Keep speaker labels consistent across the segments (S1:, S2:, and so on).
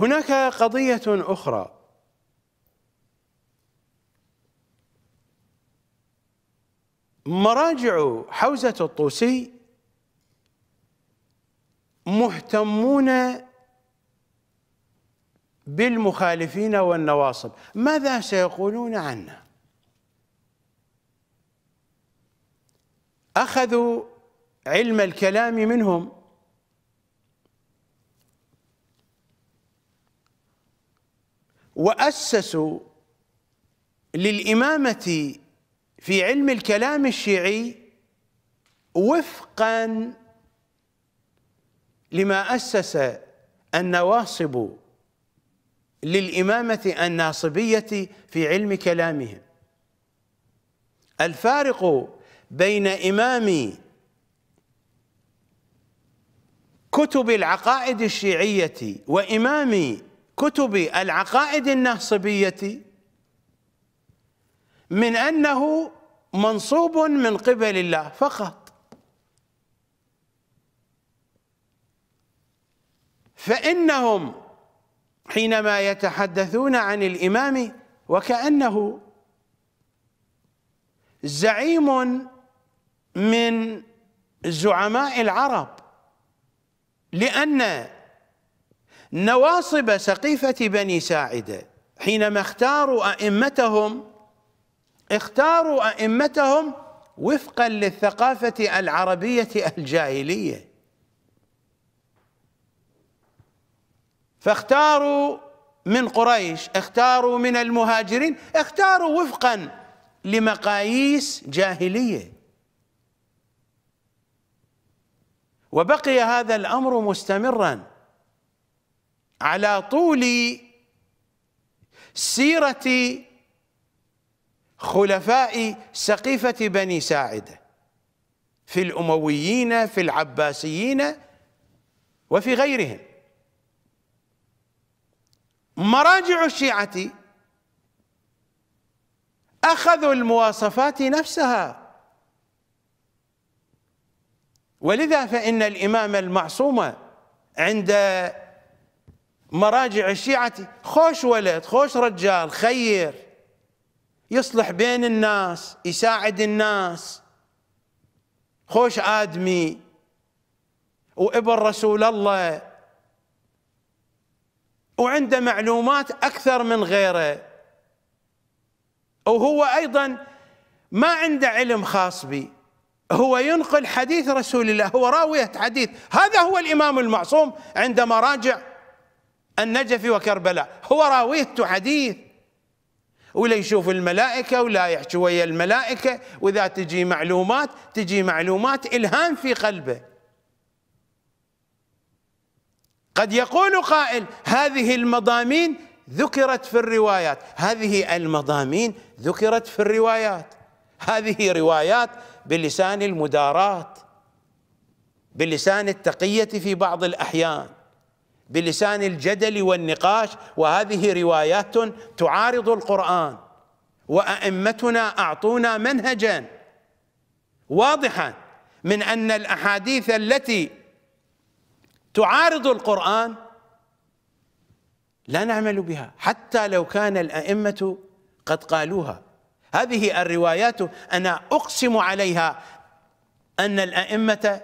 S1: هناك قضية أخرى مراجع حوزة الطوسي مهتمون بالمخالفين والنواصب ماذا سيقولون عنا أخذوا علم الكلام منهم وأسسوا للإمامة في علم الكلام الشيعي وفقا لما أسس النواصب للإمامة الناصبية في علم كلامهم الفارق بين إمام كتب العقائد الشيعية وإمام كتب العقائد الناصبية من أنه منصوب من قبل الله فقط فإنهم حينما يتحدثون عن الإمام وكأنه زعيم من زعماء العرب لأن نواصب سقيفة بني ساعدة حينما اختاروا أئمتهم اختاروا أئمتهم وفقا للثقافة العربية الجاهلية فاختاروا من قريش اختاروا من المهاجرين اختاروا وفقا لمقاييس جاهلية وبقي هذا الأمر مستمراً على طول سيرة خلفاء سقيفة بني ساعدة في الأمويين في العباسيين وفي غيرهم مراجع الشيعة أخذوا المواصفات نفسها ولذا فإن الإمام المعصوم عند مراجع الشيعة خوش ولد خوش رجال خير يصلح بين الناس يساعد الناس خوش آدمي وابن رسول الله وعنده معلومات أكثر من غيره وهو أيضا ما عنده علم خاص بي هو ينقل حديث رسول الله هو راوية حديث هذا هو الإمام المعصوم عند مراجع النجف وكربلاء هو راويته حديث ولا يشوف الملائكة ولا يحكي ويا الملائكة وإذا تجي معلومات تجي معلومات إلهام في قلبه قد يقول قائل هذه المضامين ذكرت في الروايات هذه المضامين ذكرت في الروايات هذه روايات بلسان المدارات بلسان التقية في بعض الأحيان بلسان الجدل والنقاش وهذه روايات تعارض القرآن وأئمتنا أعطونا منهجا واضحا من أن الأحاديث التي تعارض القرآن لا نعمل بها حتى لو كان الأئمة قد قالوها هذه الروايات أنا أقسم عليها أن الأئمة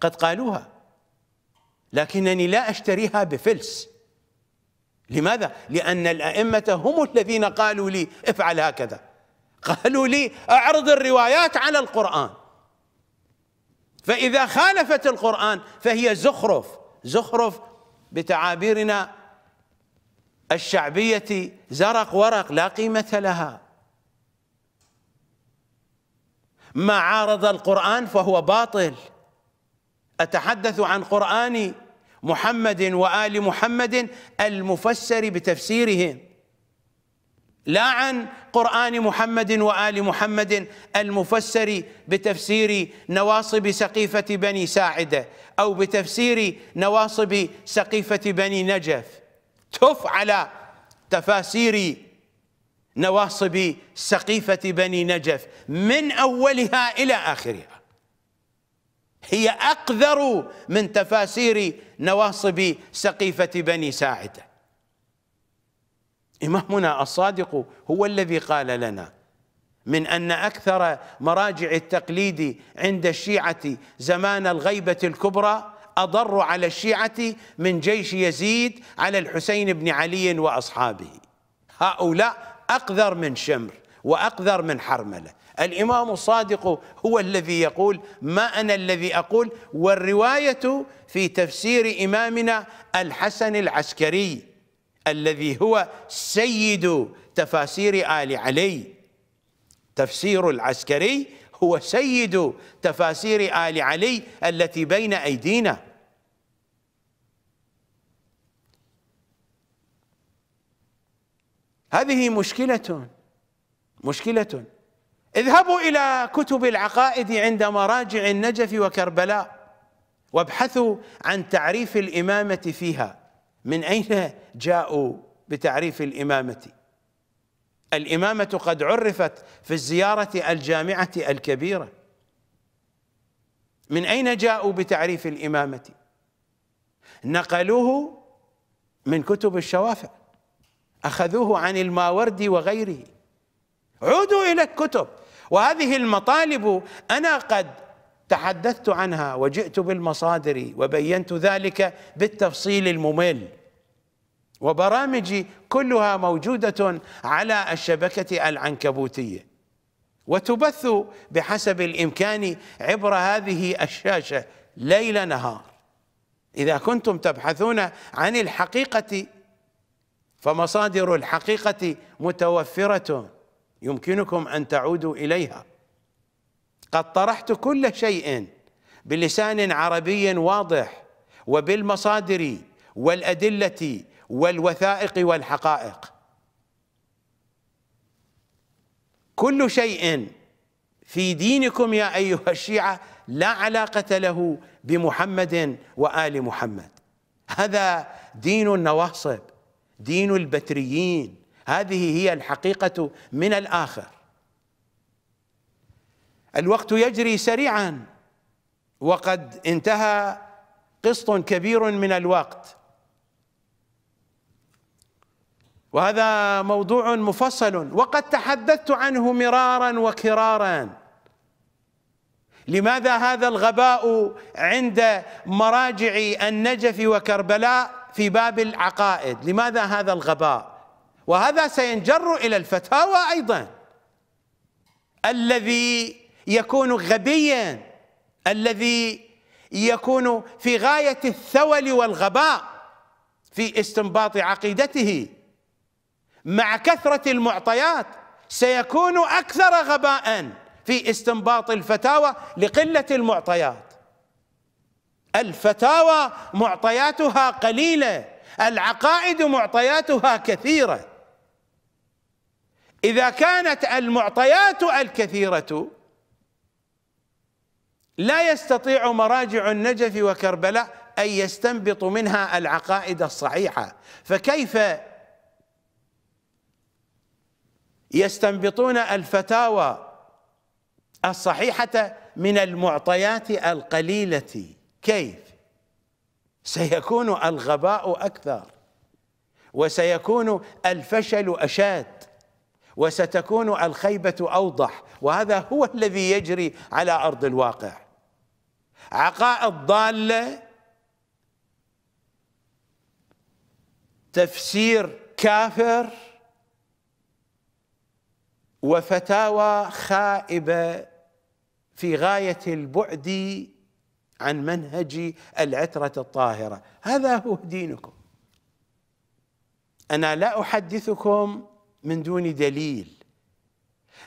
S1: قد قالوها لكنني لا أشتريها بفلس لماذا؟ لأن الأئمة هم الذين قالوا لي افعل هكذا قالوا لي أعرض الروايات على القرآن فإذا خالفت القرآن فهي زخرف زخرف بتعابيرنا الشعبية زرق ورق لا قيمة لها ما عارض القرآن فهو باطل أتحدث عن قرآني محمد وآل محمد المفسر بتفسيرهم لا عن قرآن محمد وآل محمد المفسر بتفسير نواصب سقيفة بني ساعدة أو بتفسير نواصب سقيفة بني نجف تف على تفاسير نواصب سقيفة بني نجف من أولها إلى آخرها هي أقذر من تفاسير نواصب سقيفة بني ساعدة إمامنا الصادق هو الذي قال لنا من أن أكثر مراجع التقليد عند الشيعة زمان الغيبة الكبرى أضر على الشيعة من جيش يزيد على الحسين بن علي وأصحابه هؤلاء أقذر من شمر وأقذر من حرملة الإمام الصادق هو الذي يقول ما أنا الذي أقول والرواية في تفسير إمامنا الحسن العسكري الذي هو سيد تفاسير آل علي تفسير العسكري هو سيد تفاسير آل علي التي بين أيدينا هذه مشكلة مشكلة اذهبوا إلى كتب العقائد عند مراجع النجف وكربلاء وابحثوا عن تعريف الإمامة فيها من أين جاءوا بتعريف الإمامة الإمامة قد عرفت في الزيارة الجامعة الكبيرة من أين جاءوا بتعريف الإمامة نقلوه من كتب الشوافع أخذوه عن الماوردي وغيره عودوا إلى الكتب وهذه المطالب انا قد تحدثت عنها وجئت بالمصادر وبينت ذلك بالتفصيل الممل وبرامجي كلها موجوده على الشبكه العنكبوتيه وتبث بحسب الامكان عبر هذه الشاشه ليل نهار اذا كنتم تبحثون عن الحقيقه فمصادر الحقيقه متوفره يمكنكم ان تعودوا اليها قد طرحت كل شيء بلسان عربي واضح وبالمصادر والادله والوثائق والحقائق كل شيء في دينكم يا ايها الشيعه لا علاقه له بمحمد وال محمد هذا دين النواصب دين البتريين هذه هي الحقيقة من الآخر الوقت يجري سريعا وقد انتهى قسط كبير من الوقت وهذا موضوع مفصل وقد تحدثت عنه مرارا وكرارا لماذا هذا الغباء عند مراجع النجف وكربلاء في باب العقائد لماذا هذا الغباء وهذا سينجر الى الفتاوى ايضا الذي يكون غبيا الذي يكون في غايه الثول والغباء في استنباط عقيدته مع كثره المعطيات سيكون اكثر غباء في استنباط الفتاوى لقله المعطيات الفتاوى معطياتها قليله العقائد معطياتها كثيره اذا كانت المعطيات الكثيره لا يستطيع مراجع النجف وكربلاء ان يستنبط منها العقائد الصحيحه فكيف يستنبطون الفتاوى الصحيحه من المعطيات القليله كيف سيكون الغباء اكثر وسيكون الفشل اشد وستكون الخيبة أوضح وهذا هو الذي يجري على أرض الواقع عقائد ضالة تفسير كافر وفتاوى خائبة في غاية البعد عن منهج العترة الطاهرة هذا هو دينكم أنا لا أحدثكم من دون دليل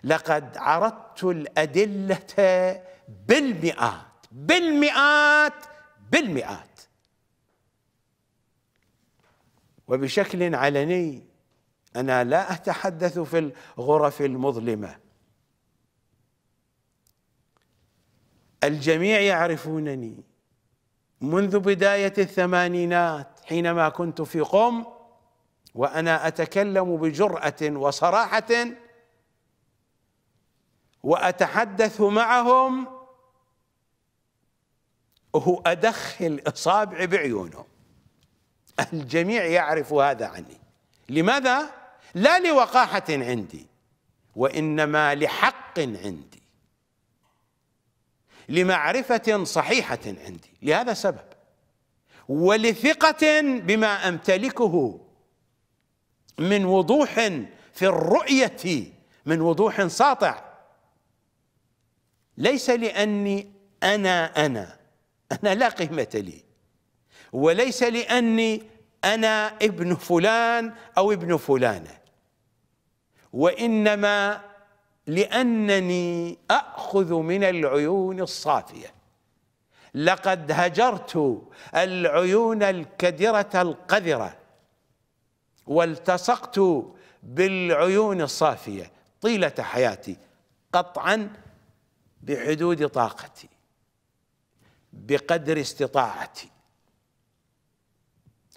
S1: لقد عرضت الأدلة بالمئات بالمئات بالمئات وبشكل علني أنا لا أتحدث في الغرف المظلمة الجميع يعرفونني منذ بداية الثمانينات حينما كنت في قم وانا اتكلم بجراه وصراحه واتحدث معهم هو ادخل اصابعي بعيونهم الجميع يعرف هذا عني لماذا لا لوقاحه عندي وانما لحق عندي لمعرفه صحيحه عندي لهذا سبب ولثقه بما امتلكه من وضوح في الرؤية من وضوح ساطع ليس لأني أنا أنا أنا لا قيمة لي وليس لأني أنا ابن فلان أو ابن فلانة وإنما لأنني أخذ من العيون الصافية لقد هجرت العيون الكدرة القذرة والتصقت بالعيون الصافية طيلة حياتي قطعا بحدود طاقتي بقدر استطاعتي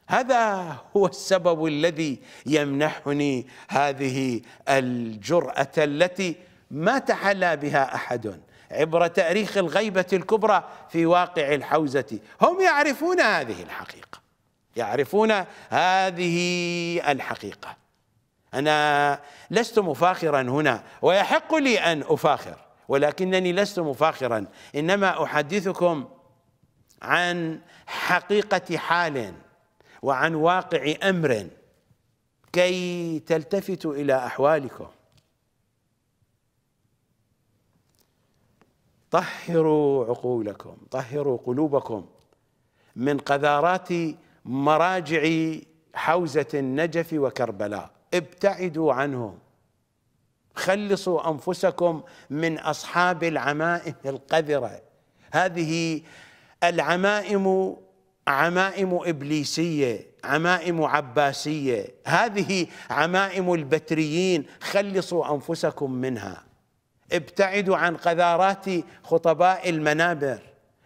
S1: هذا هو السبب الذي يمنحني هذه الجرأة التي ما تحلى بها أحد عبر تأريخ الغيبة الكبرى في واقع الحوزة هم يعرفون هذه الحقيقة يعرفون هذه الحقيقة أنا لست مفاخرا هنا ويحق لي أن أفاخر ولكنني لست مفاخرا إنما أحدثكم عن حقيقة حال وعن واقع أمر كي تلتفتوا إلى أحوالكم طهروا عقولكم طهروا قلوبكم من قذارات مراجع حوزة النجف وكربلاء ابتعدوا عنهم خلصوا أنفسكم من أصحاب العمائم القذرة هذه العمائم عمائم إبليسية عمائم عباسية هذه عمائم البتريين خلصوا أنفسكم منها ابتعدوا عن قذارات خطباء المنابر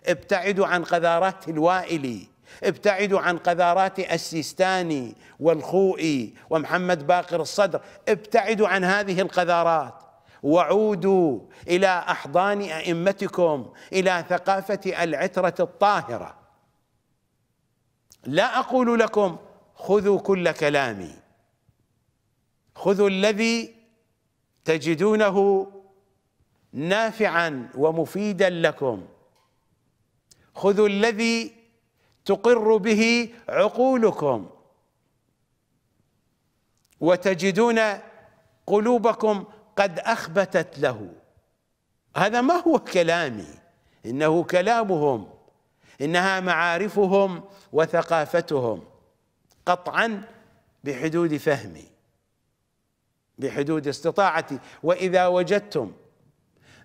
S1: ابتعدوا عن قذارات الوائلي ابتعدوا عن قذارات السيستاني والخوئي ومحمد باقر الصدر ابتعدوا عن هذه القذارات وعودوا إلى أحضان أئمتكم إلى ثقافة العترة الطاهرة لا أقول لكم خذوا كل كلامي خذوا الذي تجدونه نافعا ومفيدا لكم خذوا الذي تقر به عقولكم وتجدون قلوبكم قد اخبتت له هذا ما هو كلامي انه كلامهم انها معارفهم وثقافتهم قطعا بحدود فهمي بحدود استطاعتي واذا وجدتم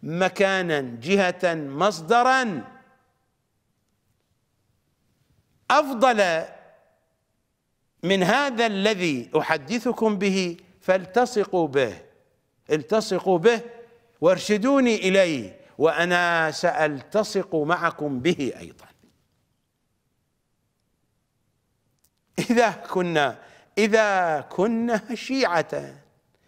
S1: مكانا جهه مصدرا أفضل من هذا الذي أحدثكم به فالتصقوا به التصقوا به وارشدوني إليه وأنا سألتصق معكم به أيضا إذا كنا إذا كنا شيعة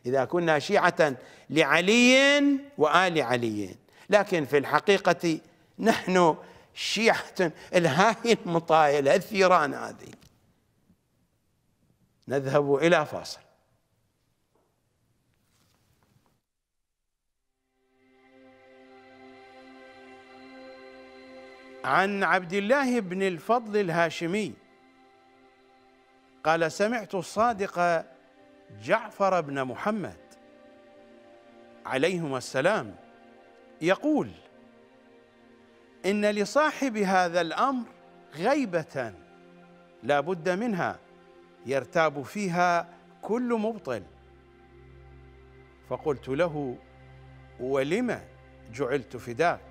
S1: إذا كنا شيعة لعلي وآل علي لكن في الحقيقة نحن شيعة الهاي المطايلة الثيران هذه نذهب إلى فاصل عن عبد الله بن الفضل الهاشمي قال سمعت الصادق جعفر بن محمد عليهما السلام يقول إن لصاحب هذا الأمر غيبة لا بد منها يرتاب فيها كل مبطل فقلت له ولم جعلت فداك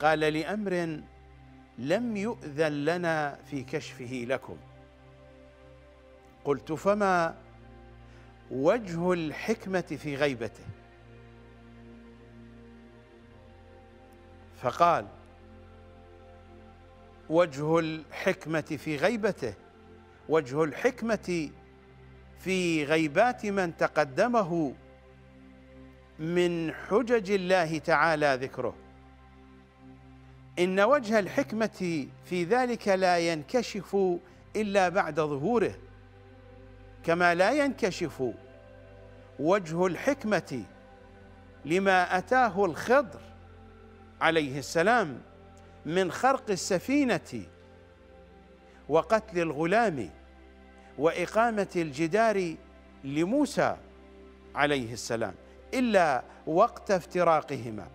S1: قال لأمر لم يؤذن لنا في كشفه لكم قلت فما وجه الحكمة في غيبته فقال وجه الحكمة في غيبته وجه الحكمة في غيبات من تقدمه من حجج الله تعالى ذكره إن وجه الحكمة في ذلك لا ينكشف إلا بعد ظهوره كما لا ينكشف وجه الحكمة لما أتاه الخضر عليه السلام من خرق السفينه وقتل الغلام واقامه الجدار لموسى عليه السلام الا وقت افتراقهما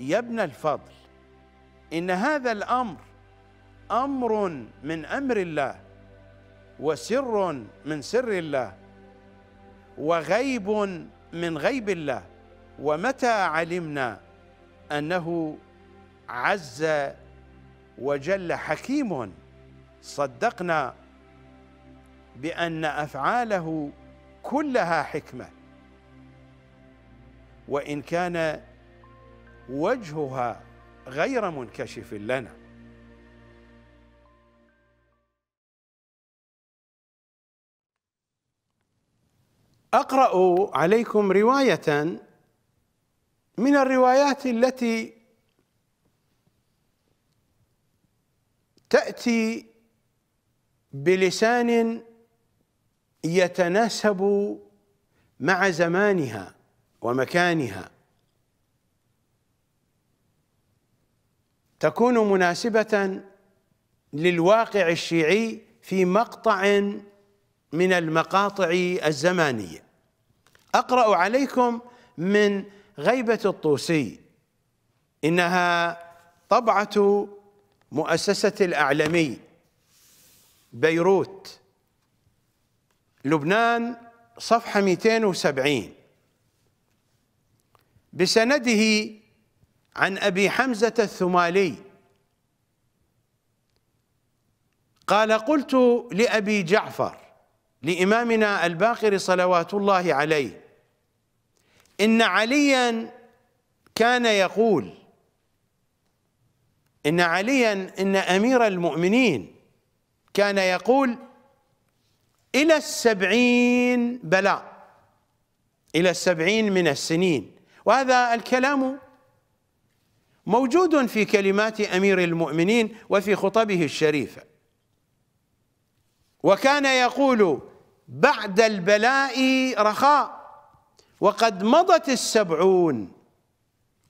S1: يا ابن الفضل ان هذا الامر امر من امر الله وسر من سر الله وغيب من غيب الله ومتى علمنا انه عز وجل حكيم صدقنا بان افعاله كلها حكمه وان كان وجهها غير منكشف لنا اقرا عليكم روايه من الروايات التي تاتي بلسان يتناسب مع زمانها ومكانها تكون مناسبه للواقع الشيعي في مقطع من المقاطع الزمانيه اقرا عليكم من غيبة الطوسي إنها طبعة مؤسسة الأعلمي بيروت لبنان صفحة 270 بسنده عن أبي حمزة الثمالي قال قلت لأبي جعفر لإمامنا الباقر صلوات الله عليه ان عليا كان يقول ان عليا ان امير المؤمنين كان يقول الى السبعين بلاء الى السبعين من السنين وهذا الكلام موجود في كلمات امير المؤمنين وفي خطبه الشريفه وكان يقول بعد البلاء رخاء وقد مضت السبعون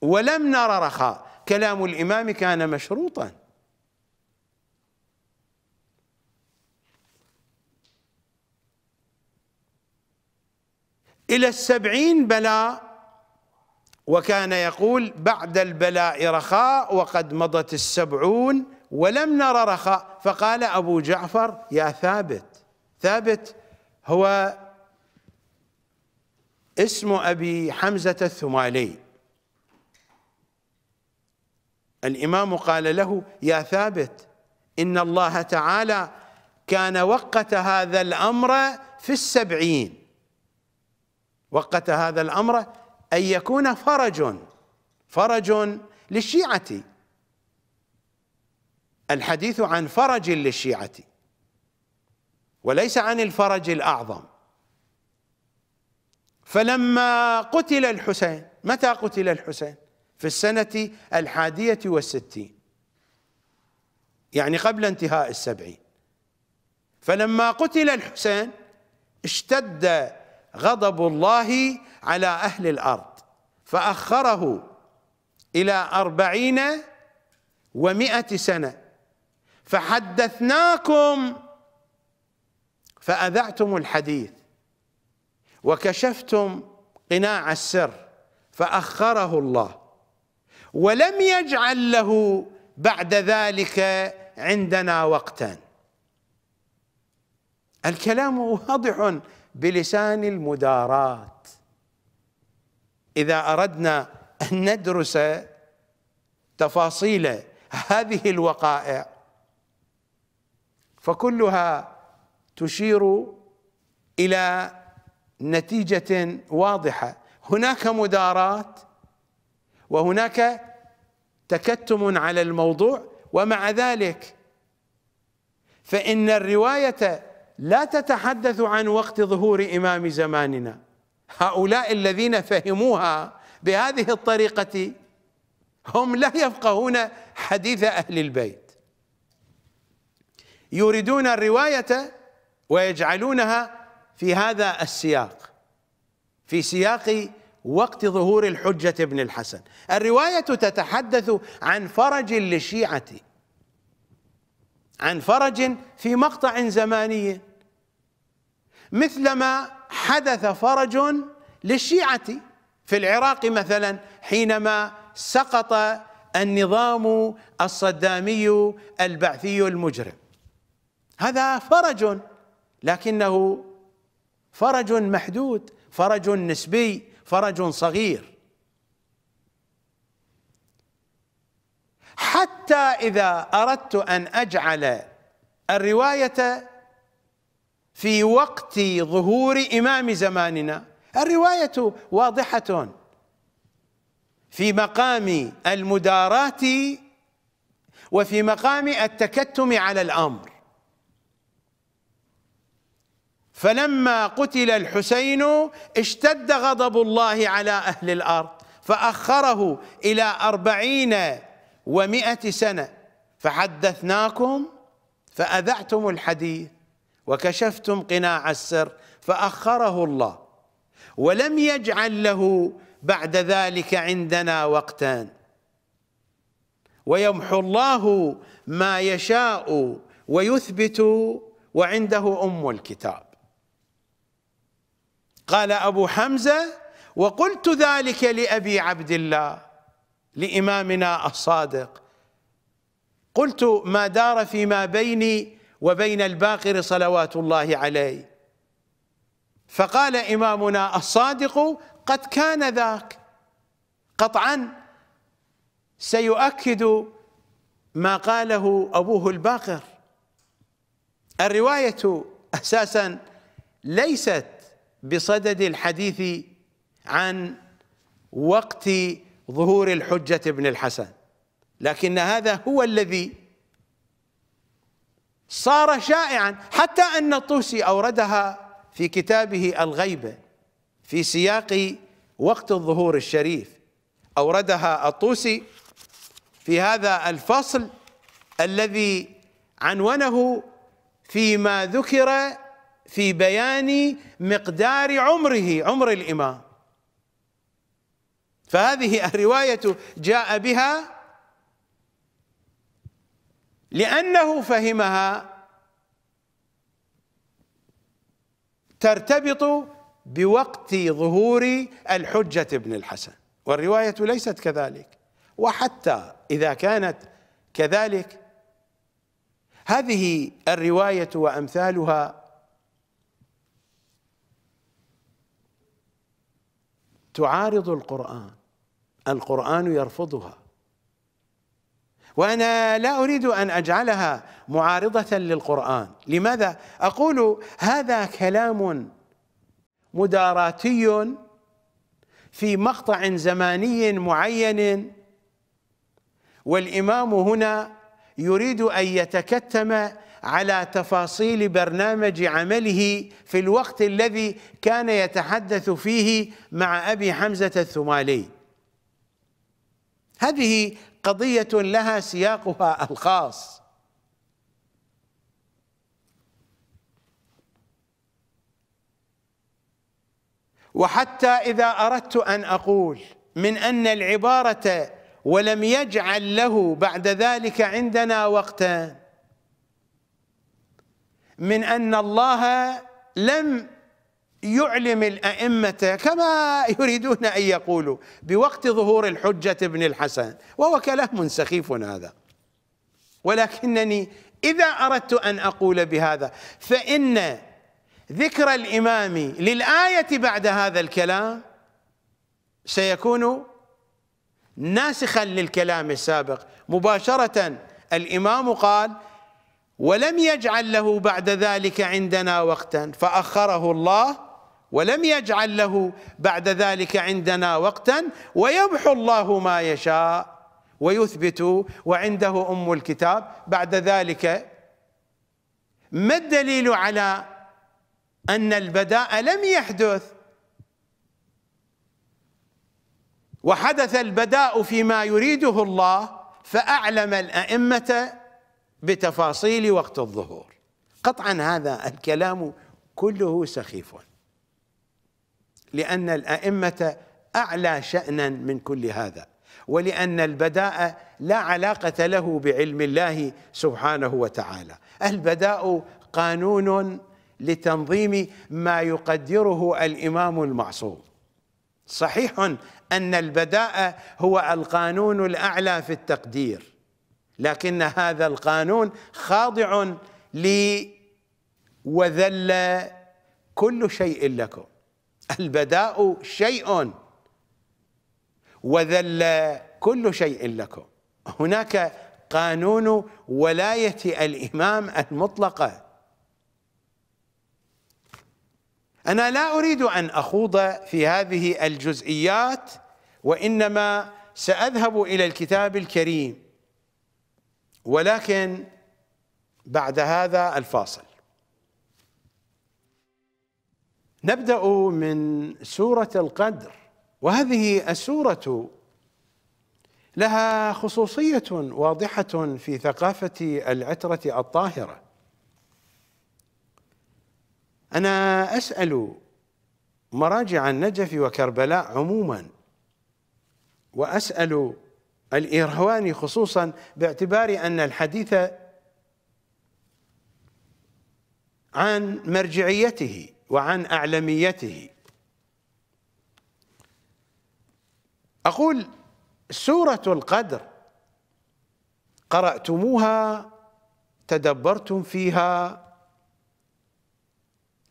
S1: ولم نرى رخاء كلام الإمام كان مشروطا إلى السبعين بلاء وكان يقول بعد البلاء رخاء وقد مضت السبعون ولم نر رخاء فقال أبو جعفر يا ثابت ثابت هو اسم أبي حمزة الثمالي الإمام قال له يا ثابت إن الله تعالى كان وقت هذا الأمر في السبعين وقت هذا الأمر أن يكون فرج فرج للشيعة الحديث عن فرج للشيعة وليس عن الفرج الأعظم فلما قتل الحسين متى قتل الحسين في السنة الحادية والستين يعني قبل انتهاء السبعين فلما قتل الحسين اشتد غضب الله على أهل الأرض فأخره إلى أربعين ومائة سنة فحدثناكم فأذعتم الحديث وكشفتم قناع السر فأخره الله ولم يجعل له بعد ذلك عندنا وقتا الكلام واضح بلسان المدارات إذا أردنا أن ندرس تفاصيل هذه الوقائع فكلها تشير إلى نتيجة واضحة هناك مدارات وهناك تكتم على الموضوع ومع ذلك فإن الرواية لا تتحدث عن وقت ظهور إمام زماننا هؤلاء الذين فهموها بهذه الطريقة هم لا يفقهون حديث أهل البيت يريدون الرواية ويجعلونها في هذا السياق في سياق وقت ظهور الحجة ابن الحسن الرواية تتحدث عن فرج للشيعة عن فرج في مقطع زماني مثلما حدث فرج للشيعة في العراق مثلا حينما سقط النظام الصدامي البعثي المجرم هذا فرج لكنه فرج محدود فرج نسبي فرج صغير حتى اذا اردت ان اجعل الروايه في وقت ظهور امام زماننا الروايه واضحه في مقام المداراه وفي مقام التكتم على الامر فلما قتل الحسين اشتد غضب الله على أهل الأرض فأخره إلى أربعين ومائة سنة فحدثناكم فأذعتم الحديث وكشفتم قناع السر فأخره الله ولم يجعل له بعد ذلك عندنا وقتا ويمحو الله ما يشاء ويثبت وعنده أم الكتاب قال أبو حمزة وقلت ذلك لأبي عبد الله لإمامنا الصادق قلت ما دار فيما بيني وبين الباقر صلوات الله عليه فقال إمامنا الصادق قد كان ذاك قطعا سيؤكد ما قاله أبوه الباقر الرواية أساسا ليست بصدد الحديث عن وقت ظهور الحجة ابن الحسن لكن هذا هو الذي صار شائعا حتى أن الطوسي أوردها في كتابه الغيبة في سياق وقت الظهور الشريف أوردها الطوسي في هذا الفصل الذي عنونه فيما ذكر في بيان مقدار عمره عمر الإمام فهذه الرواية جاء بها لأنه فهمها ترتبط بوقت ظهور الحجة ابن الحسن والرواية ليست كذلك وحتى إذا كانت كذلك هذه الرواية وأمثالها تعارض القرآن القرآن يرفضها وأنا لا أريد أن أجعلها معارضة للقرآن لماذا؟ أقول هذا كلام مداراتي في مقطع زماني معين والإمام هنا يريد أن يتكتم على تفاصيل برنامج عمله في الوقت الذي كان يتحدث فيه مع أبي حمزة الثمالي هذه قضية لها سياقها الخاص وحتى إذا أردت أن أقول من أن العبارة ولم يجعل له بعد ذلك عندنا وقتاً من أن الله لم يعلم الأئمة كما يريدون أن يقولوا بوقت ظهور الحجة ابن الحسن وهو كلام سخيف هذا ولكنني إذا أردت أن أقول بهذا فإن ذكر الإمام للآية بعد هذا الكلام سيكون ناسخا للكلام السابق مباشرة الإمام قال ولم يجعل له بعد ذلك عندنا وقتا فأخره الله ولم يجعل له بعد ذلك عندنا وقتا ويمحو الله ما يشاء ويثبت وعنده أم الكتاب بعد ذلك ما الدليل على أن البداء لم يحدث وحدث البداء فيما يريده الله فأعلم الأئمة بتفاصيل وقت الظهور قطعا هذا الكلام كله سخيف لأن الأئمة أعلى شأنا من كل هذا ولأن البداء لا علاقة له بعلم الله سبحانه وتعالى البداء قانون لتنظيم ما يقدره الإمام المعصوم صحيح أن البداء هو القانون الأعلى في التقدير لكن هذا القانون خاضع لي وذل كل شيء لكم البداء شيء وذل كل شيء لكم هناك قانون ولاية الإمام المطلقة أنا لا أريد أن أخوض في هذه الجزئيات وإنما سأذهب إلى الكتاب الكريم ولكن بعد هذا الفاصل نبدا من سوره القدر وهذه السوره لها خصوصيه واضحه في ثقافه العتره الطاهره انا اسال مراجع النجف وكربلاء عموما واسال الإيرواني خصوصا باعتبار أن الحديث عن مرجعيته وعن أعلميته أقول سورة القدر قرأتموها تدبرتم فيها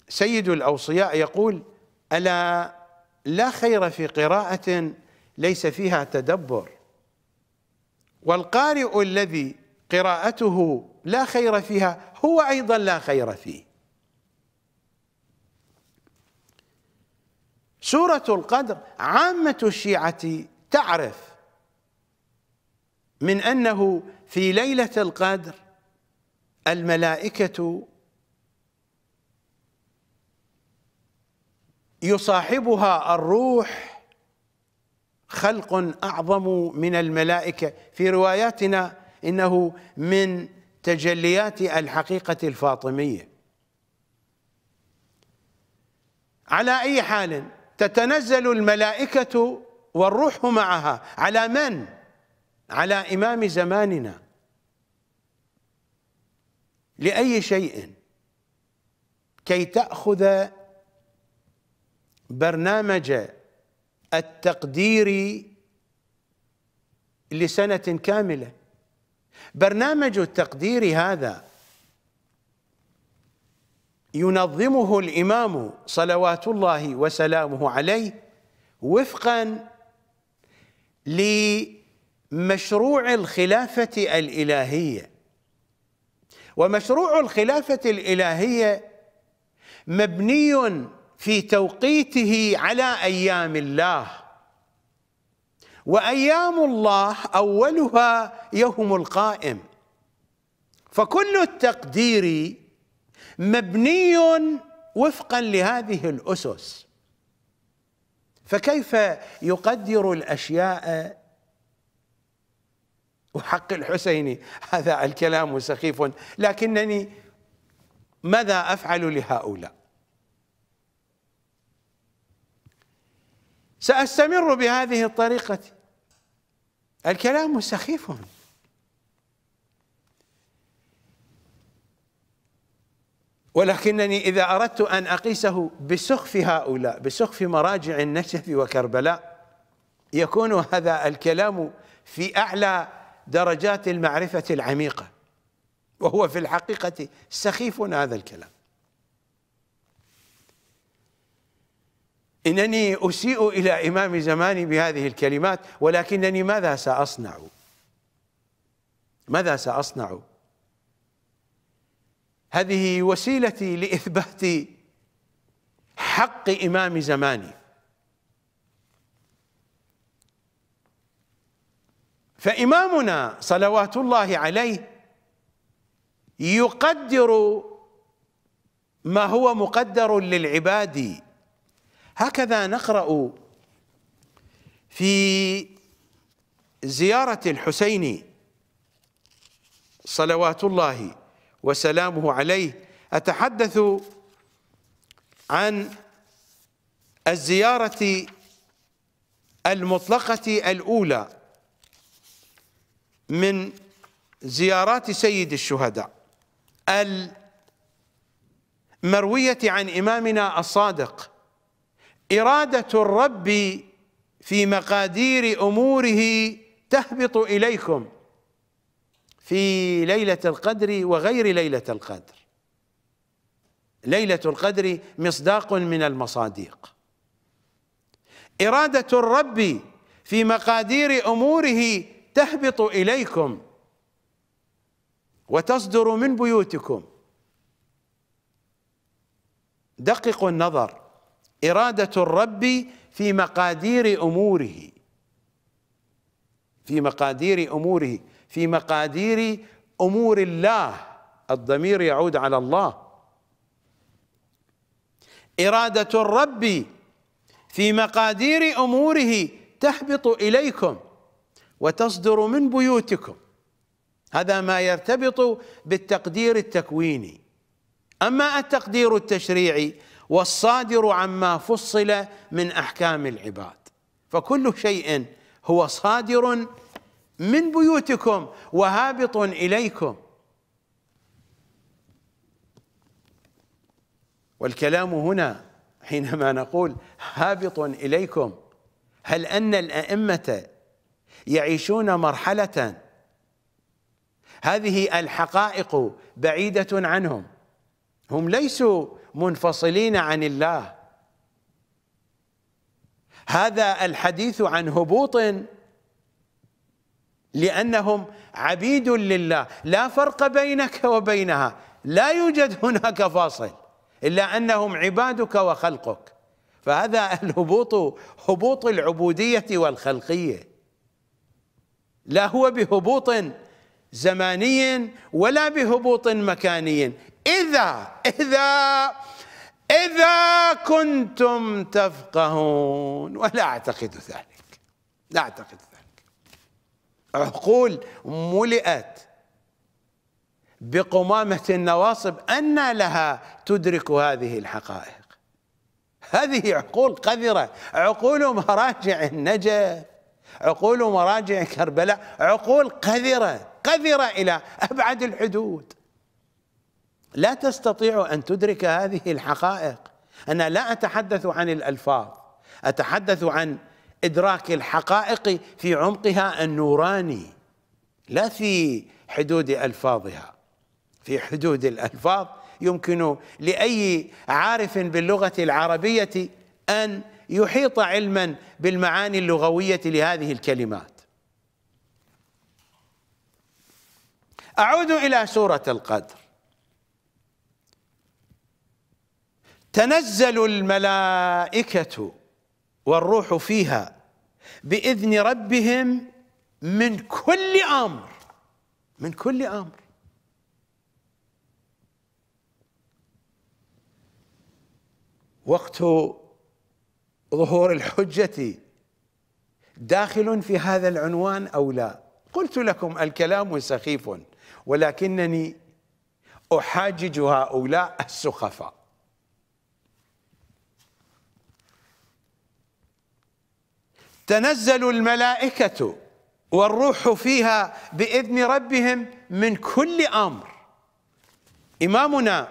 S1: سيد الأوصياء يقول ألا لا خير في قراءة ليس فيها تدبر والقارئ الذي قراءته لا خير فيها هو أيضا لا خير فيه سورة القدر عامة الشيعة تعرف من أنه في ليلة القدر الملائكة يصاحبها الروح خلق اعظم من الملائكه في رواياتنا انه من تجليات الحقيقه الفاطميه على اي حال تتنزل الملائكه والروح معها على من على امام زماننا لاي شيء كي تاخذ برنامج التقدير لسنة كاملة برنامج التقدير هذا ينظمه الإمام صلوات الله وسلامه عليه وفقا لمشروع الخلافة الإلهية ومشروع الخلافة الإلهية مبني في توقيته على ايام الله وايام الله اولها يوم القائم فكل التقدير مبني وفقا لهذه الاسس فكيف يقدر الاشياء وحق الحسيني هذا الكلام سخيف لكنني ماذا افعل لهؤلاء سأستمر بهذه الطريقة الكلام سخيف ولكنني إذا أردت أن أقيسه بسخف هؤلاء بسخف مراجع النشف وكربلاء يكون هذا الكلام في أعلى درجات المعرفة العميقة وهو في الحقيقة سخيف هذا الكلام إنني أسيء إلى إمام زماني بهذه الكلمات ولكنني ماذا سأصنع ماذا سأصنع هذه وسيلتي لإثبات حق إمام زماني فإمامنا صلوات الله عليه يقدر ما هو مقدر للعباد هكذا نقرأ في زيارة الحسين صلوات الله وسلامه عليه أتحدث عن الزيارة المطلقة الأولى من زيارات سيد الشهداء المروية عن إمامنا الصادق إرادة الرب في مقادير أموره تهبط إليكم في ليلة القدر وغير ليلة القدر ليلة القدر مصداق من المصاديق إرادة الرب في مقادير أموره تهبط إليكم وتصدر من بيوتكم دققوا النظر إرادة الرب في مقادير أموره في مقادير أموره في مقادير أمور الله الضمير يعود على الله إرادة الرب في مقادير أموره تهبط إليكم وتصدر من بيوتكم هذا ما يرتبط بالتقدير التكويني أما التقدير التشريعي والصادر عما فصل من احكام العباد فكل شيء هو صادر من بيوتكم وهابط اليكم والكلام هنا حينما نقول هابط اليكم هل ان الائمه يعيشون مرحله هذه الحقائق بعيده عنهم هم ليسوا منفصلين عن الله هذا الحديث عن هبوط لأنهم عبيد لله لا فرق بينك وبينها لا يوجد هناك فاصل إلا أنهم عبادك وخلقك فهذا الهبوط هبوط العبودية والخلقية لا هو بهبوط زماني ولا بهبوط مكاني إذا إذا إذا كنتم تفقهون ولا أعتقد ذلك لا أعتقد ذلك عقول ملئت بقمامة النواصب أن لها تدرك هذه الحقائق هذه عقول قذرة عقول مراجع النجف عقول مراجع كربلاء عقول قذرة قذرة إلى أبعد الحدود لا تستطيع أن تدرك هذه الحقائق أنا لا أتحدث عن الألفاظ أتحدث عن إدراك الحقائق في عمقها النوراني لا في حدود ألفاظها في حدود الألفاظ يمكن لأي عارف باللغة العربية أن يحيط علما بالمعاني اللغوية لهذه الكلمات أعود إلى سورة القدر تنزل الملائكة والروح فيها بإذن ربهم من كل أمر من كل أمر وقت ظهور الحجة داخل في هذا العنوان أو لا قلت لكم الكلام سخيف ولكنني أحاجج هؤلاء السخفاء تنزل الملائكة والروح فيها بإذن ربهم من كل أمر إمامنا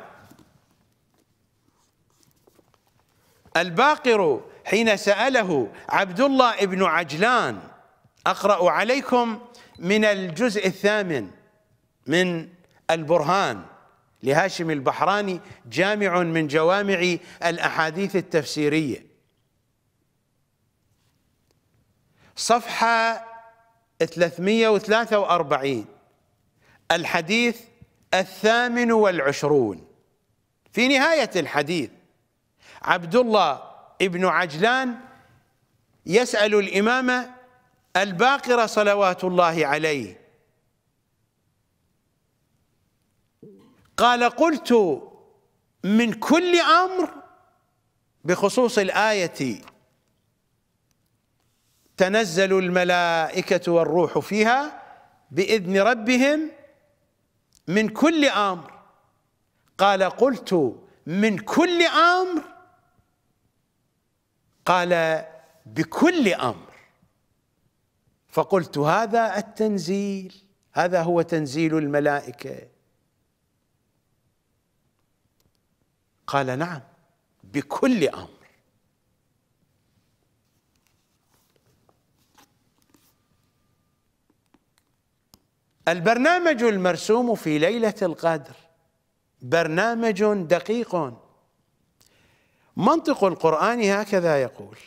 S1: الباقر حين سأله عبد الله بن عجلان أقرأ عليكم من الجزء الثامن من البرهان لهاشم البحراني جامع من جوامع الأحاديث التفسيرية صفحة 343 الحديث الثامن والعشرون في نهاية الحديث عبد الله ابن عجلان يسأل الإمام الباقر صلوات الله عليه قال قلت من كل أمر بخصوص الآية تنزل الملائكة والروح فيها بإذن ربهم من كل أمر قال قلت من كل أمر قال بكل أمر فقلت هذا التنزيل هذا هو تنزيل الملائكة قال نعم بكل أمر البرنامج المرسوم في ليلة القدر برنامج دقيق منطق القرآن هكذا يقول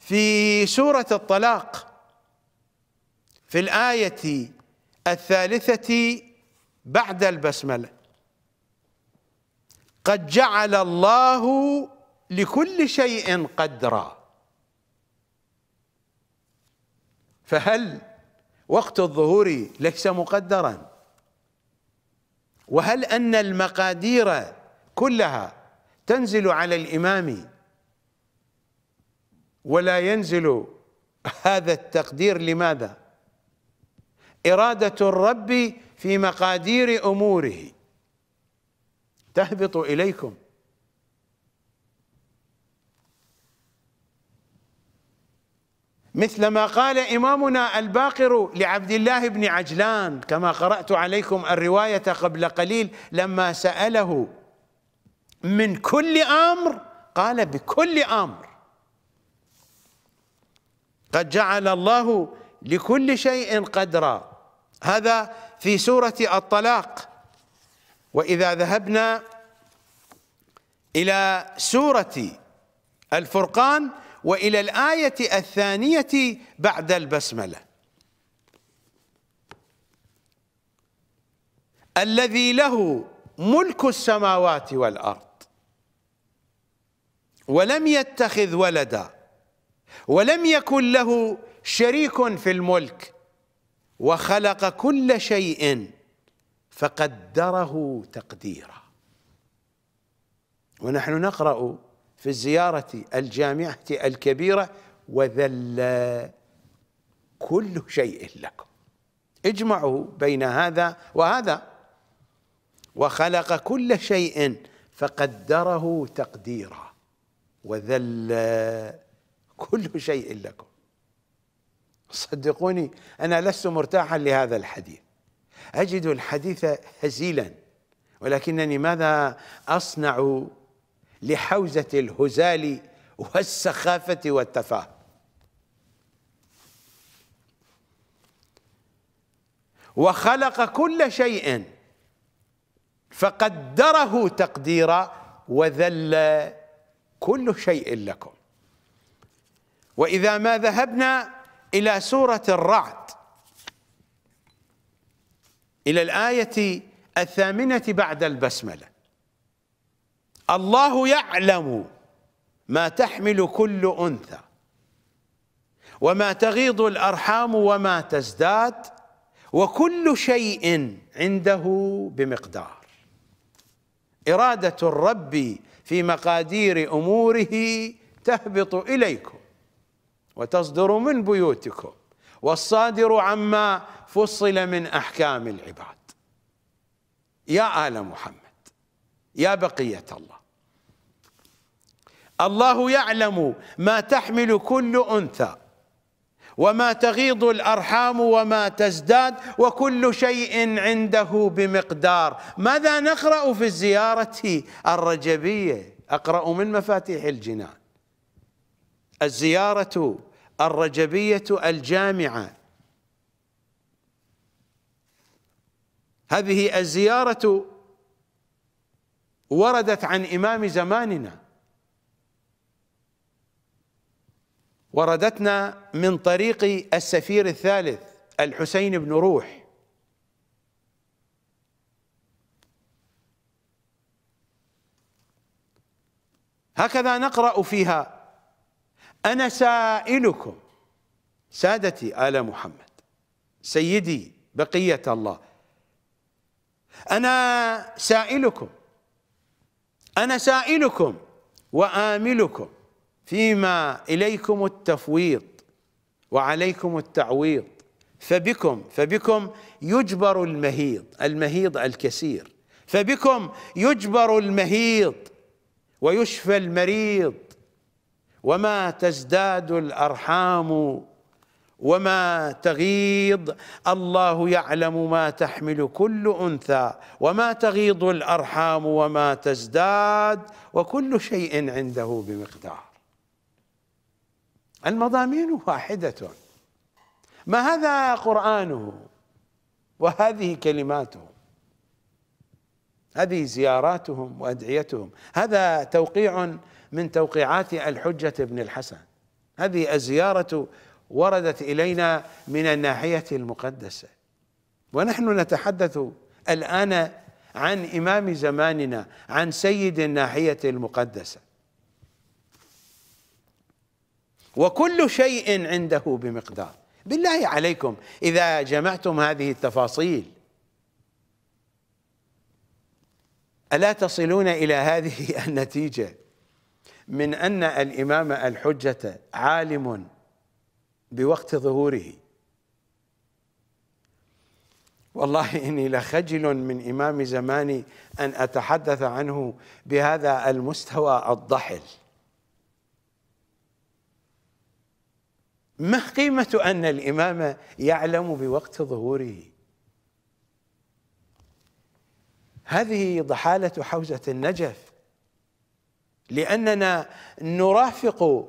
S1: في سورة الطلاق في الآية الثالثة بعد البسملة قد جعل الله لكل شيء قدرا فهل وقت الظهور ليس مقدرا وهل ان المقادير كلها تنزل على الامام ولا ينزل هذا التقدير لماذا اراده الرب في مقادير اموره تهبط اليكم مثل ما قال إمامنا الباقر لعبد الله بن عجلان كما قرأت عليكم الرواية قبل قليل لما سأله من كل أمر قال بكل أمر قد جعل الله لكل شيء قدرا هذا في سورة الطلاق وإذا ذهبنا إلى سورة الفرقان وإلى الآية الثانية بعد البسملة الذي له ملك السماوات والأرض ولم يتخذ ولدا ولم يكن له شريك في الملك وخلق كل شيء فقدره تقديرا ونحن نقرأ في زيارة الجامعة الكبيرة وذل كل شيء لكم اجمعوا بين هذا وهذا وخلق كل شيء فقدره تقديرا وذل كل شيء لكم صدقوني أنا لست مرتاحا لهذا الحديث أجد الحديث هزيلا ولكنني ماذا أصنع لحوزة الهزال والسخافة والتفاهة وخلق كل شيء فقدره تقديرا وذل كل شيء لكم وإذا ما ذهبنا إلى سورة الرعد إلى الآية الثامنة بعد البسملة الله يعلم ما تحمل كل أنثى وما تغيض الأرحام وما تزداد وكل شيء عنده بمقدار إرادة الرب في مقادير أموره تهبط إليكم وتصدر من بيوتكم والصادر عما فصل من أحكام العباد يا آل محمد يا بقية الله الله يعلم ما تحمل كل أنثى وما تغيض الأرحام وما تزداد وكل شيء عنده بمقدار ماذا نقرأ في الزيارة الرجبية أقرأ من مفاتيح الجنان الزيارة الرجبية الجامعة هذه الزيارة وردت عن إمام زماننا وردتنا من طريق السفير الثالث الحسين بن روح هكذا نقرأ فيها أنا سائلكم سادتي آل محمد سيدي بقية الله أنا سائلكم أنا سائلكم وآملكم فيما إليكم التفويض وعليكم التعويض فبكم فبكم يجبر المهيض المهيض الكثير فبكم يجبر المهيض ويشفى المريض وما تزداد الأرحام وما تغيض الله يعلم ما تحمل كل انثى وما تغيض الارحام وما تزداد وكل شيء عنده بمقدار المضامين واحدة ما هذا قرآنه وهذه كلماته هذه زياراتهم وأدعيتهم هذا توقيع من توقيعات الحجة بن الحسن هذه الزيارة وردت إلينا من الناحية المقدسة ونحن نتحدث الآن عن إمام زماننا عن سيد الناحية المقدسة وكل شيء عنده بمقدار بالله عليكم إذا جمعتم هذه التفاصيل ألا تصلون إلى هذه النتيجة من أن الإمام الحجة عالم بوقت ظهوره والله إني لخجل من إمام زماني أن أتحدث عنه بهذا المستوى الضحل ما قيمة أن الإمام يعلم بوقت ظهوره هذه ضحالة حوزة النجف لأننا نرافق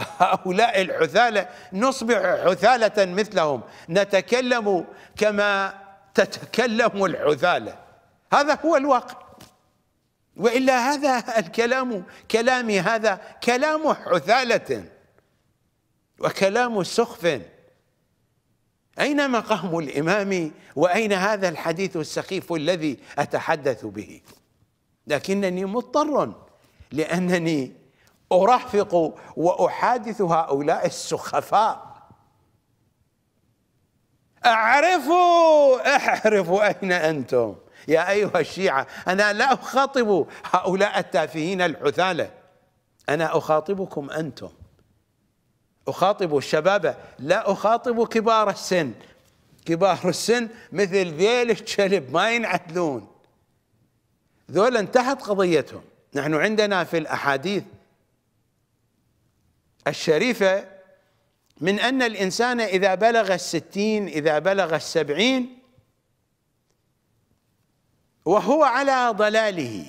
S1: هؤلاء الحثالة نصبح حثالة مثلهم نتكلم كما تتكلم الحثالة هذا هو الواقع وإلا هذا الكلام كلامي هذا كلام حثالة وكلام سخف أين مقام الإمام وأين هذا الحديث السخيف الذي أتحدث به لكنني مضطر لأنني أرافق وأحادث هؤلاء السخفاء أعرفوا أعرفوا أين أنتم يا أيها الشيعة أنا لا أخاطب هؤلاء التافهين الحثالة أنا أخاطبكم أنتم أخاطب الشباب لا أخاطب كبار السن كبار السن مثل ذيل الشلب ما ينعدلون ذولا انتهت قضيتهم نحن عندنا في الأحاديث الشريفة من أن الإنسان إذا بلغ الستين إذا بلغ السبعين وهو على ضلاله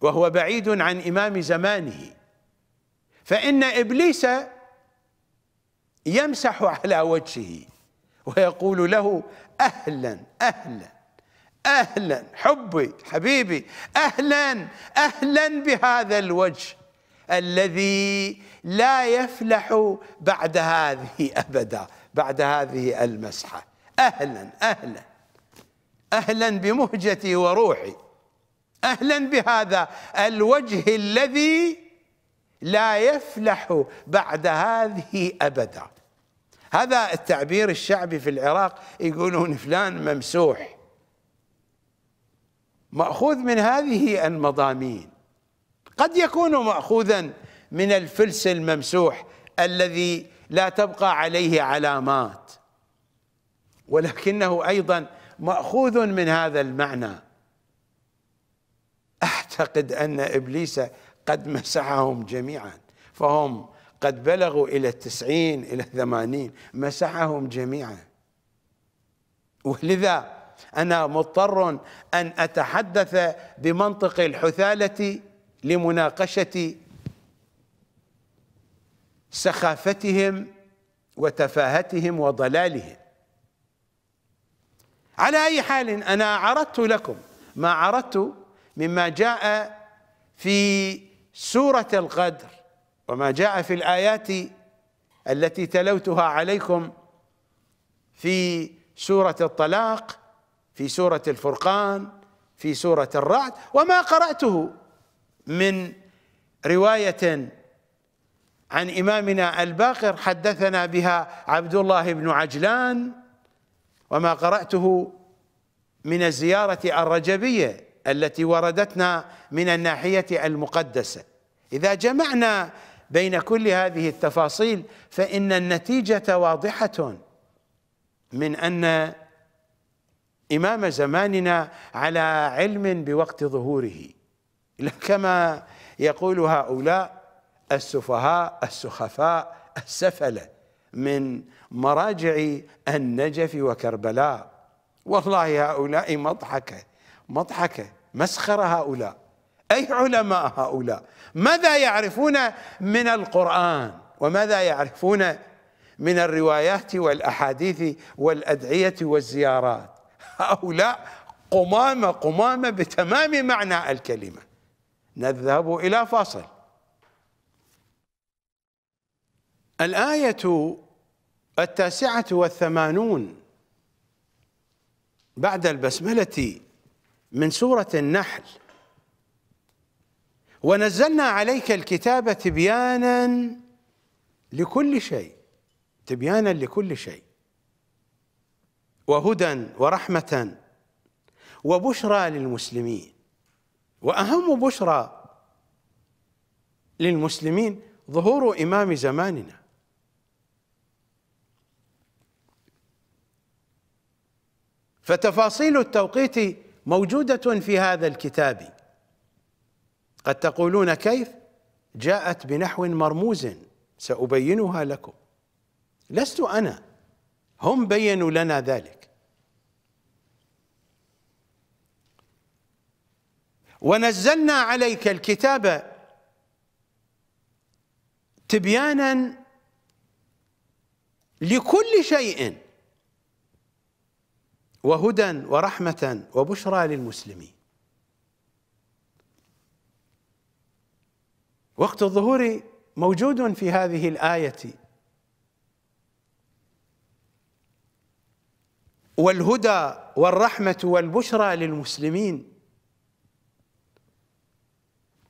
S1: وهو بعيد عن إمام زمانه فإن إبليس يمسح على وجهه ويقول له أهلا أهلا أهلا حبي حبيبي أهلا أهلا بهذا الوجه الذي لا يفلح بعد هذه أبدا بعد هذه المسحة أهلا أهلا أهلا بمهجتي وروحي أهلا بهذا الوجه الذي لا يفلح بعد هذه أبدا هذا التعبير الشعبي في العراق يقولون فلان ممسوح مأخوذ من هذه المضامين قد يكون مأخوذا من الفلس الممسوح الذي لا تبقى عليه علامات ولكنه أيضا مأخوذ من هذا المعنى أعتقد أن إبليس قد مسحهم جميعا فهم قد بلغوا إلى التسعين إلى الثمانين مسحهم جميعا ولذا أنا مضطر أن أتحدث بمنطق الحثالة لمناقشة سخافتهم وتفاهتهم وضلالهم على أي حال أنا عرضت لكم ما عرضت مما جاء في سورة القدر وما جاء في الآيات التي تلوتها عليكم في سورة الطلاق في سورة الفرقان في سورة الرعد وما قرأته من رواية عن إمامنا الباقر حدثنا بها عبد الله بن عجلان وما قرأته من الزيارة الرجبية التي وردتنا من الناحية المقدسة إذا جمعنا بين كل هذه التفاصيل فإن النتيجة واضحة من أن إمام زماننا على علم بوقت ظهوره كما يقول هؤلاء السفهاء السخفاء السفلة من مراجع النجف وكربلاء والله هؤلاء مضحكه مضحكة مسخرة هؤلاء أي علماء هؤلاء ماذا يعرفون من القرآن وماذا يعرفون من الروايات والأحاديث والأدعية والزيارات هؤلاء قمامة قمامة بتمام معنى الكلمة نذهب إلى فاصل الآية التاسعة والثمانون بعد البسملة من سورة النحل ونزلنا عليك الكتاب تبيانا لكل شيء تبيانا لكل شيء وهدى ورحمة وبشرى للمسلمين وأهم بشرى للمسلمين ظهور إمام زماننا فتفاصيل التوقيت موجودة في هذا الكتاب قد تقولون كيف جاءت بنحو مرموز سأبينها لكم لست أنا هم بينوا لنا ذلك ونزلنا عليك الكتاب تبيانا لكل شيء وهدى ورحمة وبشرى للمسلمين وقت الظهور موجود في هذه الآية والهدى والرحمة والبشرى للمسلمين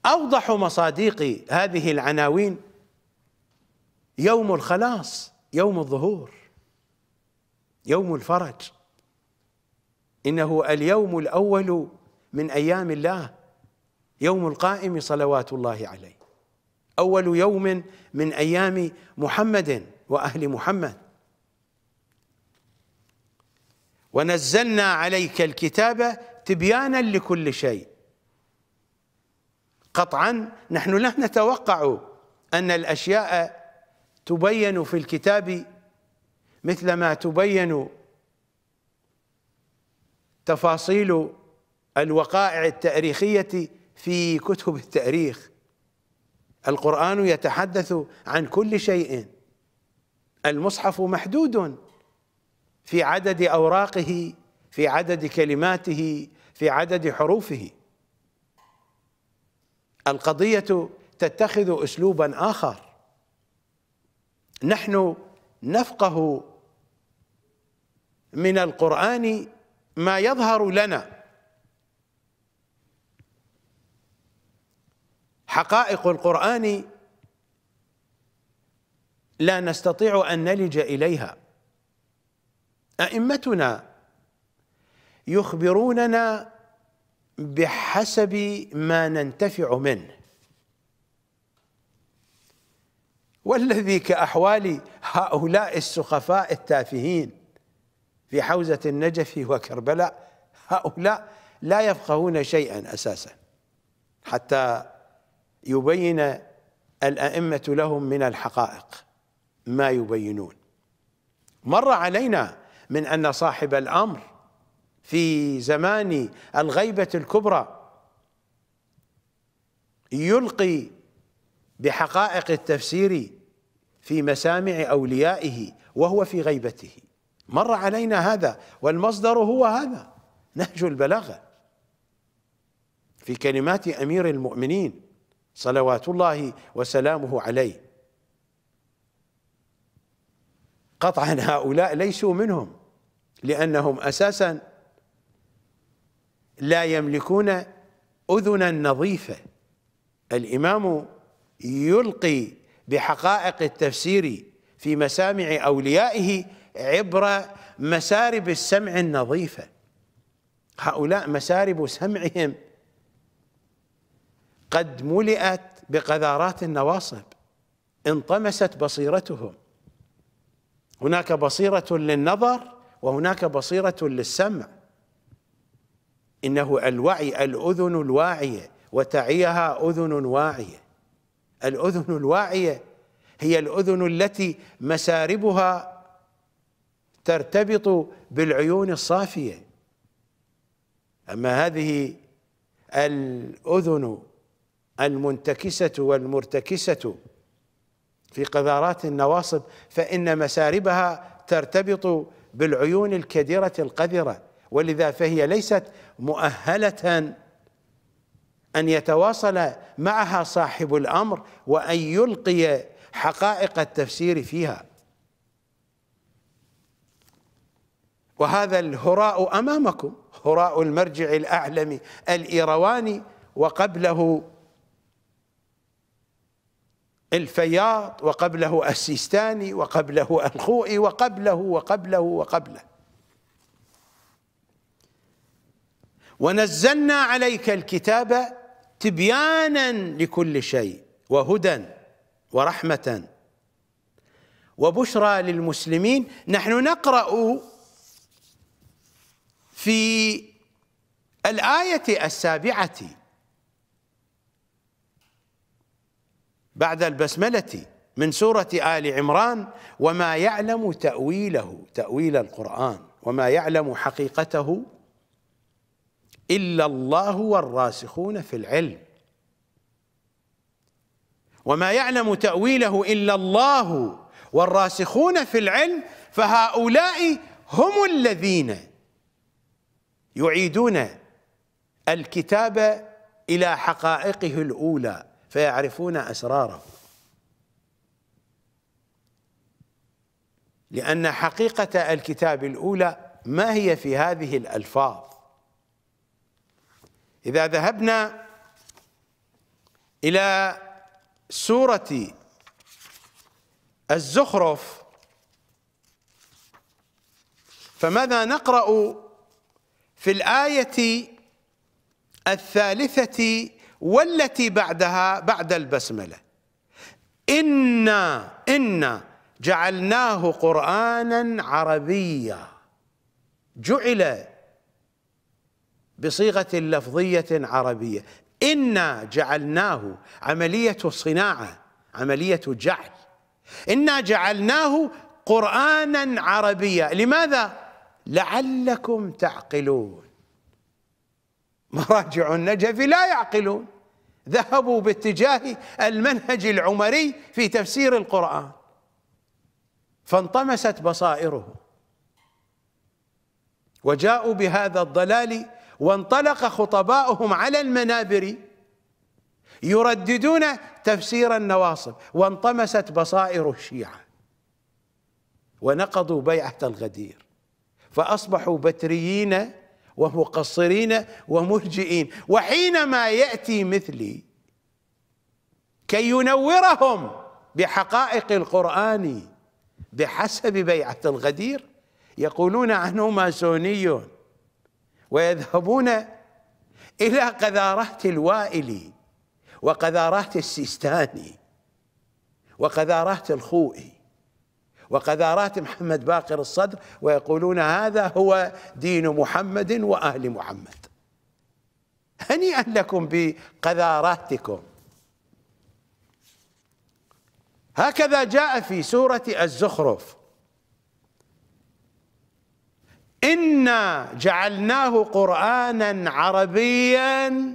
S1: أوضح مصاديق هذه العناوين يوم الخلاص يوم الظهور يوم الفرج إنه اليوم الأول من أيام الله يوم القائم صلوات الله عليه أول يوم من أيام محمد وأهل محمد ونزلنا عليك الكتاب تبيانا لكل شيء قطعا نحن لا نتوقع أن الأشياء تبين في الكتاب مثل ما تبين تفاصيل الوقائع التاريخيه في كتب التاريخ القران يتحدث عن كل شيء المصحف محدود في عدد اوراقه في عدد كلماته في عدد حروفه القضيه تتخذ اسلوبا اخر نحن نفقه من القران ما يظهر لنا حقائق القرآن لا نستطيع أن نلج إليها أئمتنا يخبروننا بحسب ما ننتفع منه والذي كأحوال هؤلاء السخفاء التافهين في حوزة النجف وكربلاء هؤلاء لا يفقهون شيئا أساسا حتى يبين الأئمة لهم من الحقائق ما يبينون مر علينا من أن صاحب الأمر في زمان الغيبة الكبرى يلقي بحقائق التفسير في مسامع أوليائه وهو في غيبته مر علينا هذا والمصدر هو هذا نهج البلاغه في كلمات امير المؤمنين صلوات الله وسلامه عليه قطعا هؤلاء ليسوا منهم لانهم اساسا لا يملكون اذنا نظيفه الامام يلقي بحقائق التفسير في مسامع اوليائه عبر مسارب السمع النظيفة هؤلاء مسارب سمعهم قد ملئت بقذارات النواصب انطمست بصيرتهم هناك بصيرة للنظر وهناك بصيرة للسمع إنه الوعي الأذن الواعية وتعيها أذن واعية الأذن الواعية هي الأذن التي مساربها ترتبط بالعيون الصافية أما هذه الأذن المنتكسة والمرتكسة في قذارات النواصب فإن مساربها ترتبط بالعيون الكدرة القذرة ولذا فهي ليست مؤهلة أن يتواصل معها صاحب الأمر وأن يلقي حقائق التفسير فيها وهذا الهراء امامكم هراء المرجع الاعلم الايرواني وقبله الفياض وقبله السيستاني وقبله الخوئي وقبله وقبله وقبله ونزلنا عليك الكتاب تبيانا لكل شيء وهدى ورحمه وبشرى للمسلمين نحن نقرا في الآية السابعة بعد البسملة من سورة آل عمران وما يعلم تأويله تأويل القرآن وما يعلم حقيقته إلا الله والراسخون في العلم وما يعلم تأويله إلا الله والراسخون في العلم فهؤلاء هم الذين يعيدون الكتاب إلى حقائقه الأولى فيعرفون أسراره لأن حقيقة الكتاب الأولى ما هي في هذه الألفاظ إذا ذهبنا إلى سورة الزخرف فماذا نقرأ في الآية الثالثة والتي بعدها بعد البسملة إنا إنا جعلناه قرآنا عربيا جعل بصيغة لفظية عربية إنا جعلناه عملية صناعة عملية جعل إنا جعلناه قرآنا عربيا لماذا؟ لعلكم تعقلون مراجع النجف لا يعقلون ذهبوا باتجاه المنهج العمري في تفسير القرآن فانطمست بصائره وجاءوا بهذا الضلال وانطلق خطباؤهم على المنابر يرددون تفسير النواصب وانطمست بصائر الشيعة ونقضوا بيعة الغدير فأصبحوا بتريين ومقصرين ومرجئين وحينما يأتي مثلي كي ينورهم بحقائق القرآن بحسب بيعة الغدير يقولون عنه ماسوني ويذهبون إلى قذارات الوائلي وقذارات السيستاني وقذارات الخوئي وقذارات محمد باقر الصدر ويقولون هذا هو دين محمد وأهل محمد هنيئا لكم بقذاراتكم هكذا جاء في سورة الزخرف إنا جعلناه قرآنا عربيا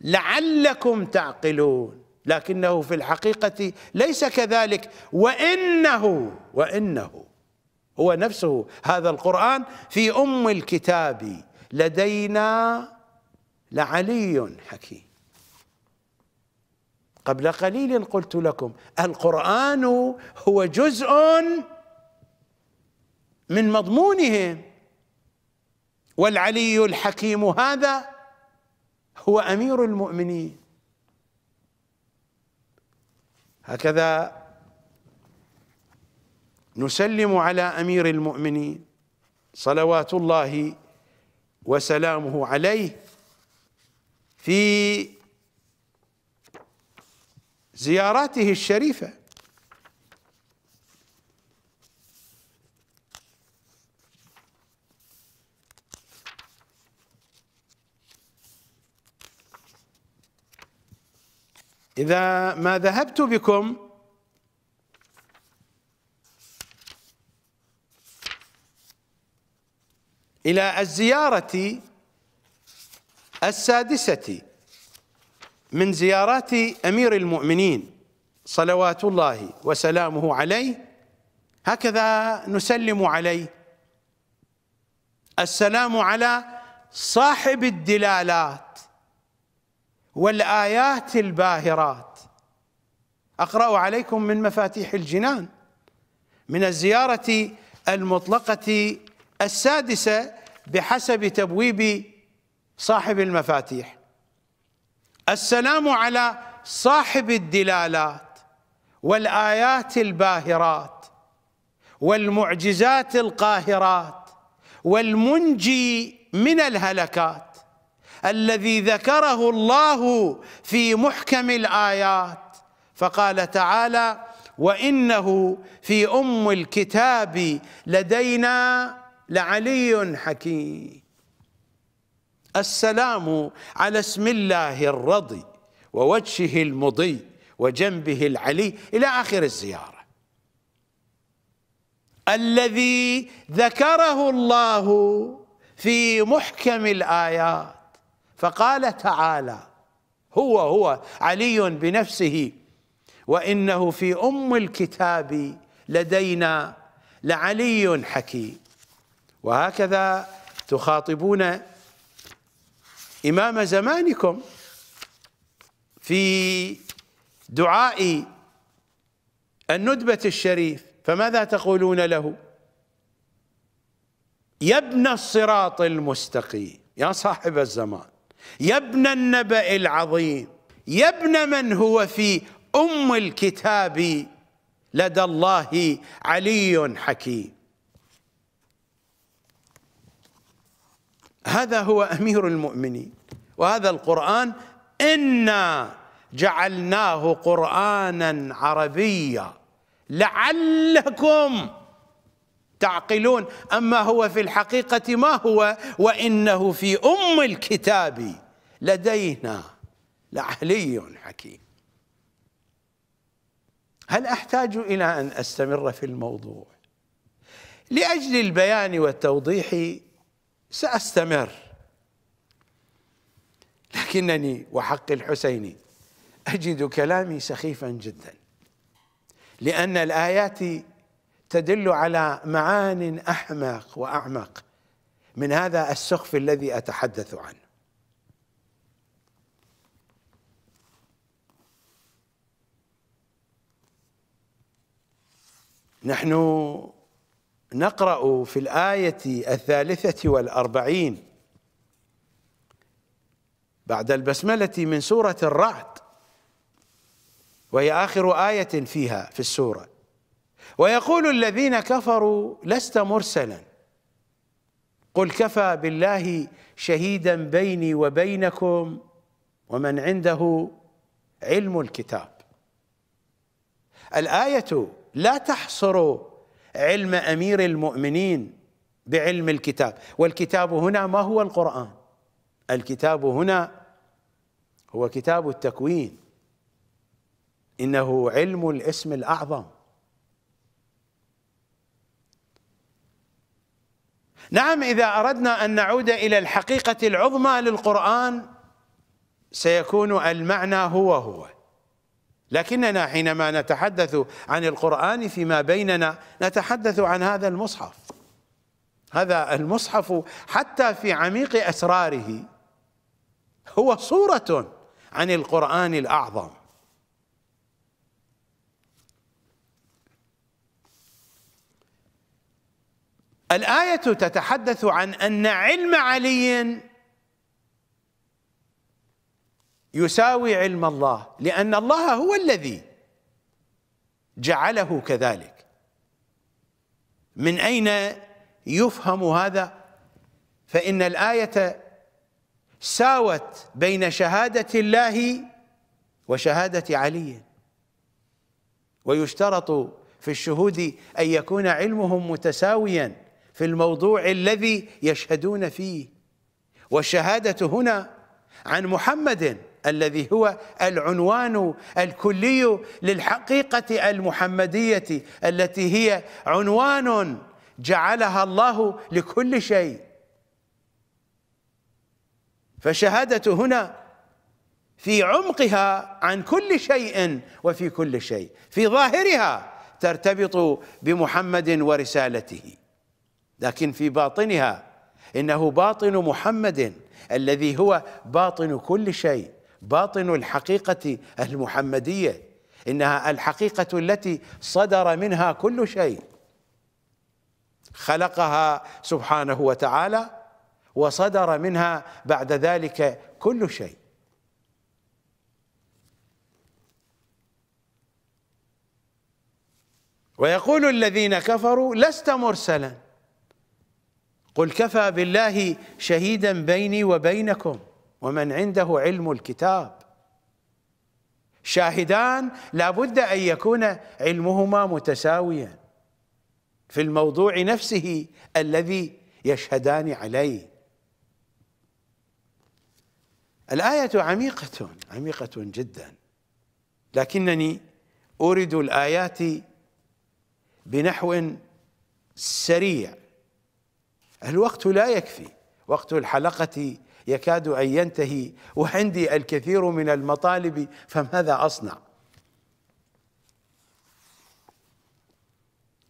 S1: لعلكم تعقلون لكنه في الحقيقة ليس كذلك وإنه وإنه هو نفسه هذا القرآن في أم الكتاب لدينا لعلي حكيم قبل قليل قلت لكم القرآن هو جزء من مضمونهم والعلي الحكيم هذا هو أمير المؤمنين هكذا نسلم على امير المؤمنين صلوات الله وسلامه عليه في زياراته الشريفه إذا ما ذهبت بكم إلى الزيارة السادسة من زيارات أمير المؤمنين صلوات الله وسلامه عليه هكذا نسلم عليه السلام على صاحب الدلالات والايات الباهرات اقرا عليكم من مفاتيح الجنان من الزياره المطلقه السادسه بحسب تبويب صاحب المفاتيح السلام على صاحب الدلالات والايات الباهرات والمعجزات القاهرات والمنجي من الهلكات الذي ذكره الله في محكم الآيات فقال تعالى وإنه في أم الكتاب لدينا لعلي حكيم السلام على اسم الله الرضي ووجهه المضي وجنبه العلي إلى آخر الزيارة الذي ذكره الله في محكم الآيات فقال تعالى هو هو علي بنفسه وانه في ام الكتاب لدينا لعلي حكيم وهكذا تخاطبون امام زمانكم في دعاء الندبه الشريف فماذا تقولون له يا ابن الصراط المستقيم يا صاحب الزمان يا ابن النبأ العظيم يا ابن من هو في أم الكتاب لدى الله علي حكيم هذا هو أمير المؤمنين وهذا القرآن إنا جعلناه قرآنا عربيا لعلكم تعقلون أما هو في الحقيقة ما هو وإنه في أم الكتاب لدينا لعلي حكيم هل أحتاج إلى أن أستمر في الموضوع لأجل البيان والتوضيح سأستمر لكنني وحق الحسيني أجد كلامي سخيفا جدا لأن الآيات تدل على معان احمق واعمق من هذا السخف الذي اتحدث عنه نحن نقرا في الايه الثالثه والاربعين بعد البسمله من سوره الرعد وهي اخر ايه فيها في السوره ويقول الذين كفروا لست مرسلا قل كفى بالله شهيدا بيني وبينكم ومن عنده علم الكتاب الايه لا تحصر علم امير المؤمنين بعلم الكتاب والكتاب هنا ما هو القران الكتاب هنا هو كتاب التكوين انه علم الاسم الاعظم نعم إذا أردنا أن نعود إلى الحقيقة العظمى للقرآن سيكون المعنى هو هو لكننا حينما نتحدث عن القرآن فيما بيننا نتحدث عن هذا المصحف هذا المصحف حتى في عميق أسراره هو صورة عن القرآن الأعظم الآية تتحدث عن أن علم علي يساوي علم الله لأن الله هو الذي جعله كذلك من أين يفهم هذا فإن الآية ساوت بين شهادة الله وشهادة علي ويشترط في الشهود أن يكون علمهم متساوياً في الموضوع الذي يشهدون فيه والشهادة هنا عن محمد الذي هو العنوان الكلي للحقيقة المحمدية التي هي عنوان جعلها الله لكل شيء فالشهادة هنا في عمقها عن كل شيء وفي كل شيء في ظاهرها ترتبط بمحمد ورسالته لكن في باطنها انه باطن محمد الذي هو باطن كل شيء باطن الحقيقه المحمديه انها الحقيقه التي صدر منها كل شيء خلقها سبحانه وتعالى وصدر منها بعد ذلك كل شيء ويقول الذين كفروا لست مرسلا قل كفى بالله شهيدا بيني وبينكم ومن عنده علم الكتاب شاهدان لابد أن يكون علمهما متساويا في الموضوع نفسه الذي يشهدان عليه الآية عميقة عميقة جدا لكنني أورد الآيات بنحو سريع الوقت لا يكفي وقت الحلقة يكاد أن ينتهي وعندي الكثير من المطالب فماذا أصنع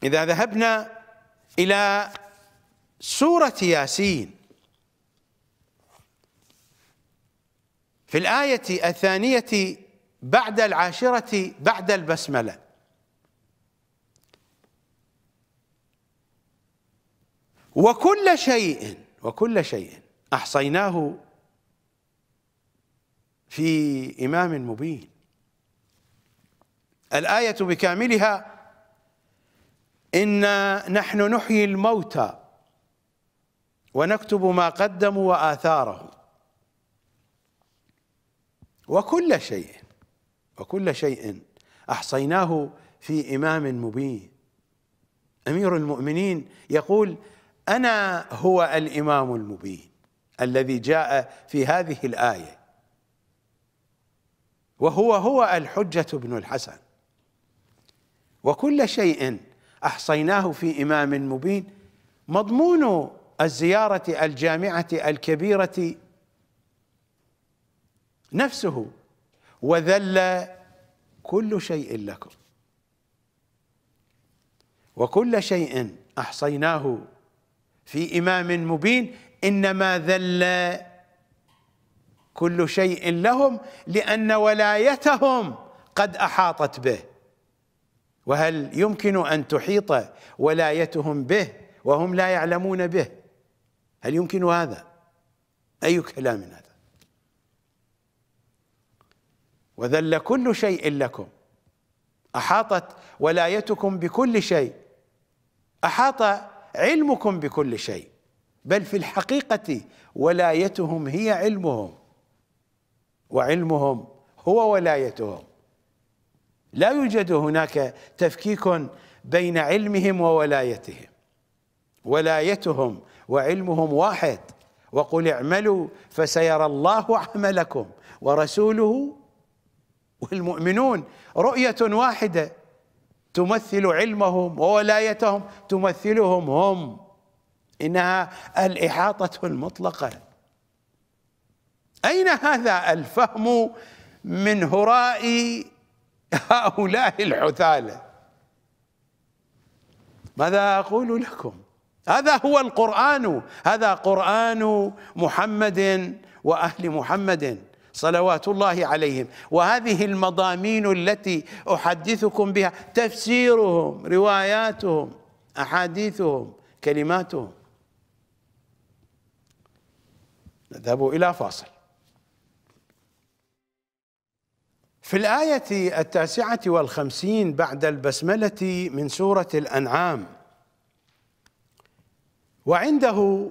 S1: إذا ذهبنا إلى سورة ياسين في الآية الثانية بعد العاشرة بعد البسملة وكل شيء وكل شيء أحصيناه في إمام مبين الآية بكاملها إنا نحن نحيي الموتى ونكتب ما قدموا وآثاره وكل شيء وكل شيء أحصيناه في إمام مبين أمير المؤمنين يقول انا هو الامام المبين الذي جاء في هذه الايه وهو هو الحجه بن الحسن وكل شيء احصيناه في امام مبين مضمون الزياره الجامعه الكبيره نفسه وذل كل شيء لكم وكل شيء احصيناه في إمام مبين إنما ذل كل شيء لهم لأن ولايتهم قد أحاطت به وهل يمكن أن تحيط ولايتهم به وهم لا يعلمون به هل يمكن هذا أي كلام هذا وذل كل شيء لكم أحاطت ولايتكم بكل شيء أحاط علمكم بكل شيء بل في الحقيقة ولايتهم هي علمهم وعلمهم هو ولايتهم لا يوجد هناك تفكيك بين علمهم وولايتهم ولايتهم وعلمهم واحد وقل اعملوا فسيرى الله عملكم ورسوله والمؤمنون رؤية واحدة تمثل علمهم وولايتهم تمثلهم هم انها الاحاطه المطلقه اين هذا الفهم من هراء هؤلاء الحثاله ماذا اقول لكم هذا هو القران هذا قران محمد واهل محمد صلوات الله عليهم وهذه المضامين التي أحدثكم بها تفسيرهم رواياتهم أحاديثهم كلماتهم نذهب إلى فاصل في الآية التاسعة والخمسين بعد البسملة من سورة الأنعام وعنده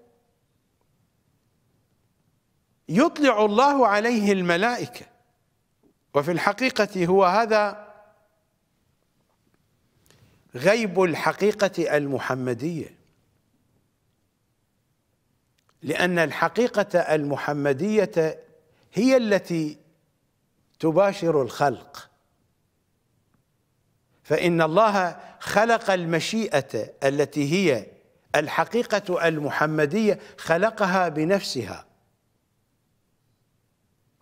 S1: يطلع الله عليه الملائكة وفي الحقيقة هو هذا غيب الحقيقة المحمدية لأن الحقيقة المحمدية هي التي تباشر الخلق فإن الله خلق المشيئة التي هي الحقيقة المحمدية خلقها بنفسها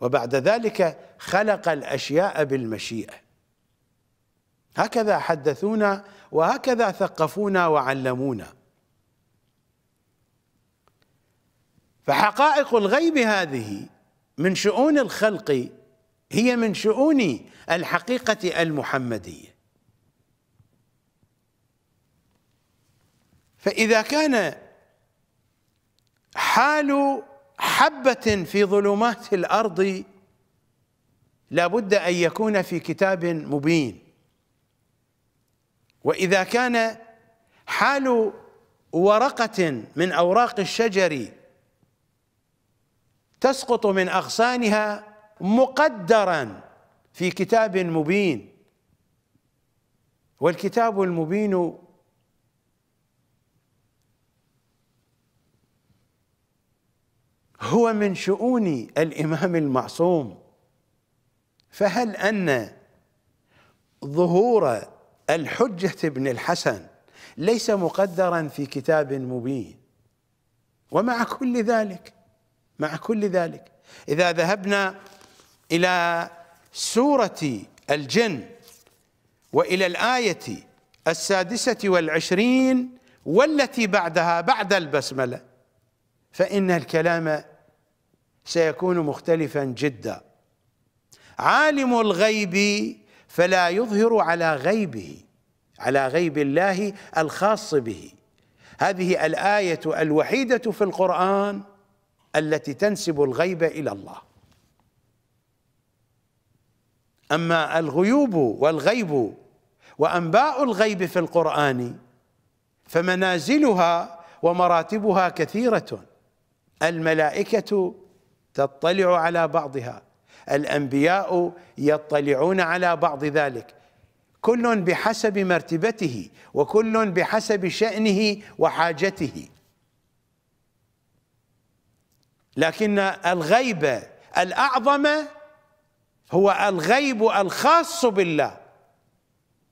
S1: وبعد ذلك خلق الأشياء بالمشيئة هكذا حدثونا وهكذا ثقفونا وعلمونا فحقائق الغيب هذه من شؤون الخلق هي من شؤون الحقيقة المحمدية فإذا كان حال حبة في ظلمات الأرض لابد أن يكون في كتاب مبين وإذا كان حال ورقة من أوراق الشجر تسقط من أغصانها مقدرا في كتاب مبين والكتاب المبين هو من شؤون الامام المعصوم فهل ان ظهور الحجه ابن الحسن ليس مقدرا في كتاب مبين ومع كل ذلك مع كل ذلك اذا ذهبنا الى سوره الجن والى الايه السادسه والعشرين والتي بعدها بعد البسمله فان الكلام سيكون مختلفا جدا عالم الغيب فلا يظهر على غيبه على غيب الله الخاص به هذه الايه الوحيده في القران التي تنسب الغيب الى الله اما الغيوب والغيب وانباء الغيب في القران فمنازلها ومراتبها كثيره الملائكه تطلع على بعضها الانبياء يطلعون على بعض ذلك كل بحسب مرتبته وكل بحسب شأنه وحاجته لكن الغيب الأعظم هو الغيب الخاص بالله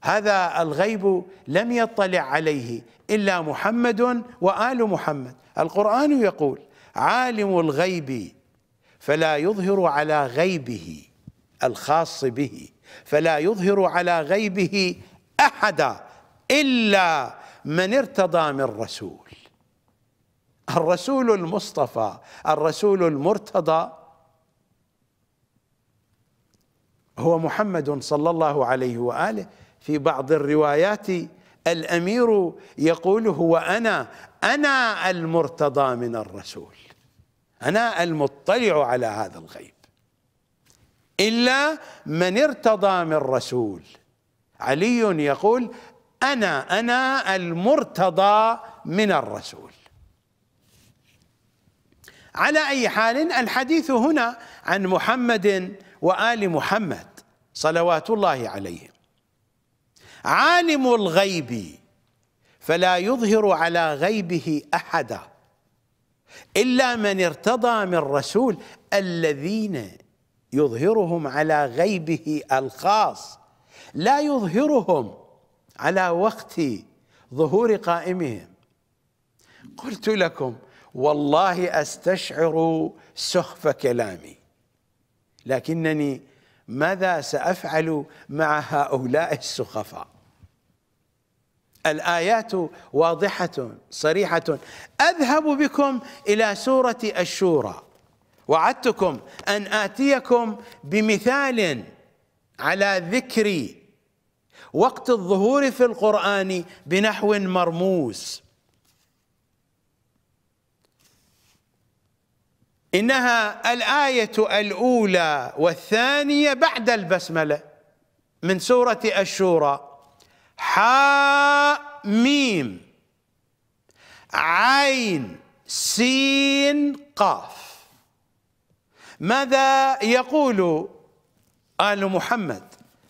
S1: هذا الغيب لم يطلع عليه إلا محمد وآل محمد القرآن يقول عالم الغيب فلا يظهر على غيبه الخاص به فلا يظهر على غيبه احدا الا من ارتضى من رسول الرسول المصطفى الرسول المرتضى هو محمد صلى الله عليه واله في بعض الروايات الامير يقول هو انا انا المرتضى من الرسول أنا المطلع على هذا الغيب إلا من ارتضى من رسول علي يقول أنا أنا المرتضى من الرسول على أي حال الحديث هنا عن محمد وآل محمد صلوات الله عليهم عالم الغيب فلا يظهر على غيبه أحداً إلا من ارتضى من رسول الذين يظهرهم على غيبه الخاص لا يظهرهم على وقت ظهور قائمهم قلت لكم والله أستشعر سخف كلامي لكنني ماذا سأفعل مع هؤلاء السخفاء الآيات واضحة صريحة أذهب بكم إلى سورة الشورى وعدتكم أن آتيكم بمثال على ذكر وقت الظهور في القرآن بنحو مرموز إنها الآية الأولى والثانية بعد البسملة من سورة الشورى ميم عين سين قاف ماذا يقول آل محمد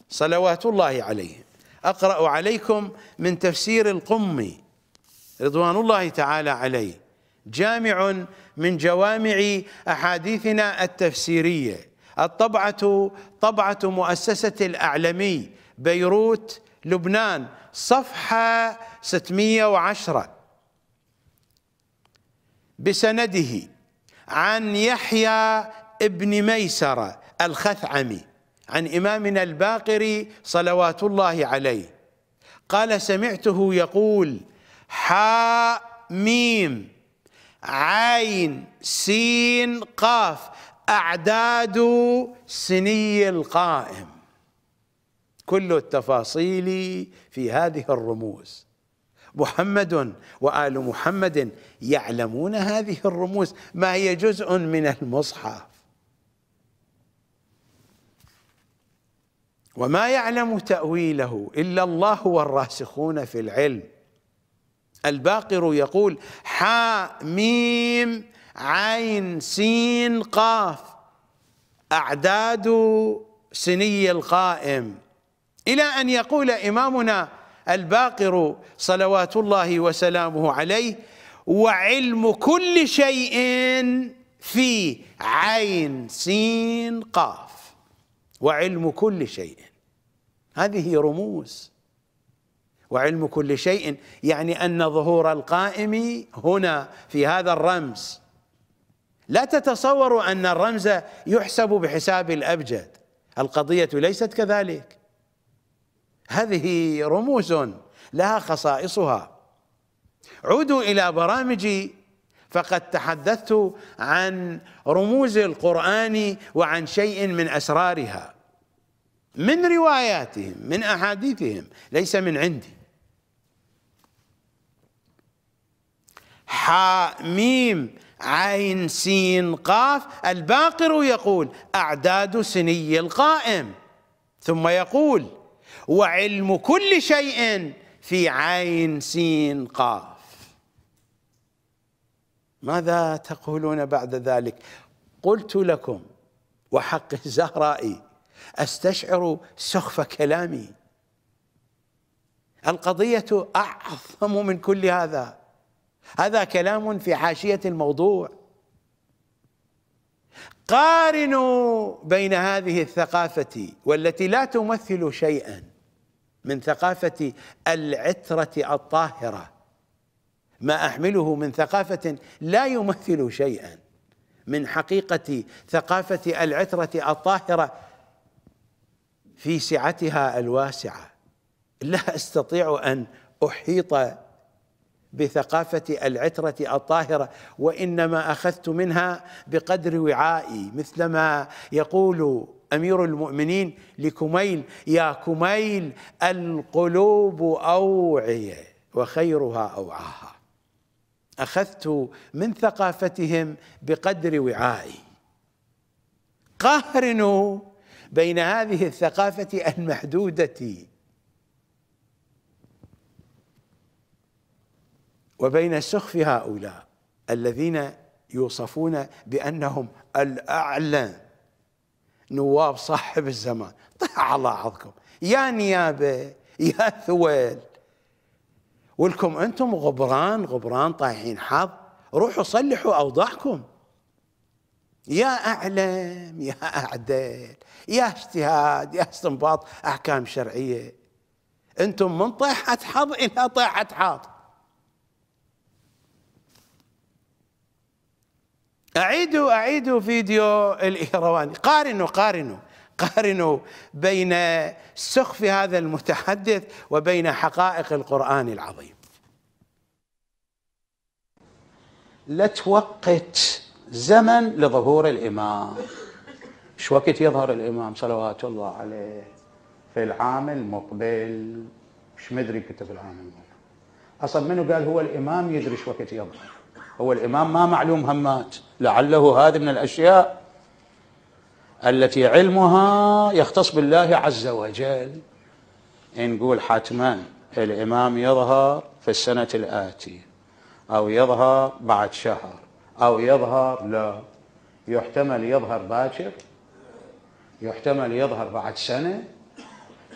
S1: صلوات الله عليه أقرأ عليكم من تفسير القمي رضوان الله تعالى عليه جامع من جوامع أحاديثنا التفسيرية الطبعة طبعة مؤسسة الأعلمي بيروت لبنان صفحة 610 بسنده عن يحيى ابن ميسرة الخثعمي عن إمامنا الباقري صلوات الله عليه قال سمعته يقول حاء ميم عين سين قاف أعداد سني القائم كل التفاصيل في هذه الرموز محمد وآل محمد يعلمون هذه الرموز ما هي جزء من المصحف وما يعلم تأويله إلا الله والراسخون في العلم الباقر يقول حا ميم عين سين قاف أعداد سني القائم إلى أن يقول إمامنا الباقر صلوات الله وسلامه عليه وعلم كل شيء في عين سين قاف وعلم كل شيء هذه رموز وعلم كل شيء يعني أن ظهور القائم هنا في هذا الرمز لا تتصوروا أن الرمز يحسب بحساب الأبجد القضية ليست كذلك هذه رموز لها خصائصها عودوا الى برامجي فقد تحدثت عن رموز القران وعن شيء من اسرارها من رواياتهم من احاديثهم ليس من عندي حاميم عين سين قاف الباقر يقول أعداد سني القائم ثم يقول وعلم كل شيء في عين سين قاف ماذا تقولون بعد ذلك قلت لكم وحق زهرائي استشعر سخف كلامي القضية أعظم من كل هذا هذا كلام في حاشية الموضوع قارنوا بين هذه الثقافة والتي لا تمثل شيئا من ثقافة العترة الطاهرة ما أحمله من ثقافة لا يمثل شيئا من حقيقة ثقافة العترة الطاهرة في سعتها الواسعة لا أستطيع أن أحيط بثقافة العترة الطاهرة وإنما أخذت منها بقدر وعائي مثلما يقول امير المؤمنين لكميل يا كميل القلوب اوعيه وخيرها اوعاها اخذت من ثقافتهم بقدر وعائي قارنوا بين هذه الثقافه المحدوده وبين سخف هؤلاء الذين يوصفون بانهم الاعلى نواب صاحب الزمان طيح على عظكم يا نيابة يا ثويل ولكم أنتم غبران غبران طايحين حظ روحوا صلحوا أوضاعكم يا أعلم يا أعدل يا اجتهاد يا استنباط أحكام شرعية أنتم من طيحة حظ إلى طيحة حظ أعيدوا أعيدوا فيديو الإيرواني قارنوا قارنوا قارنوا بين سخف هذا المتحدث
S2: وبين حقائق القرآن العظيم لا توقت زمن لظهور الإمام ايش وقت يظهر الإمام صلوات الله عليه في العام المقبل مش مدري كنت في العام المقبل أصلا منو قال هو الإمام يدري ايش وقت يظهر هو الإمام ما معلوم همات لعله هذه من الأشياء التي علمها يختص بالله عز وجل نقول حتما الإمام يظهر في السنة الآتية أو يظهر بعد شهر أو يظهر لا يحتمل يظهر باكر يحتمل يظهر بعد سنة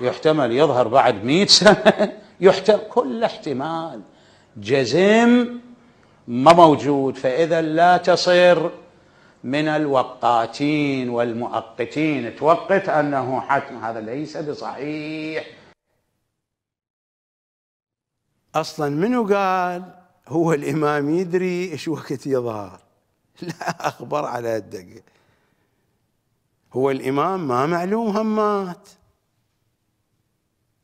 S2: يحتمل يظهر بعد مئة سنة يحتمل كل احتمال جزم ما موجود فإذا لا تصير من الوقاتين والمؤقتين توقت أنه حتم هذا ليس بصحيح أصلا منو قال هو الإمام يدري
S1: إيش وقت يظهر لا أخبر على الدقة هو الإمام ما معلوم هم مات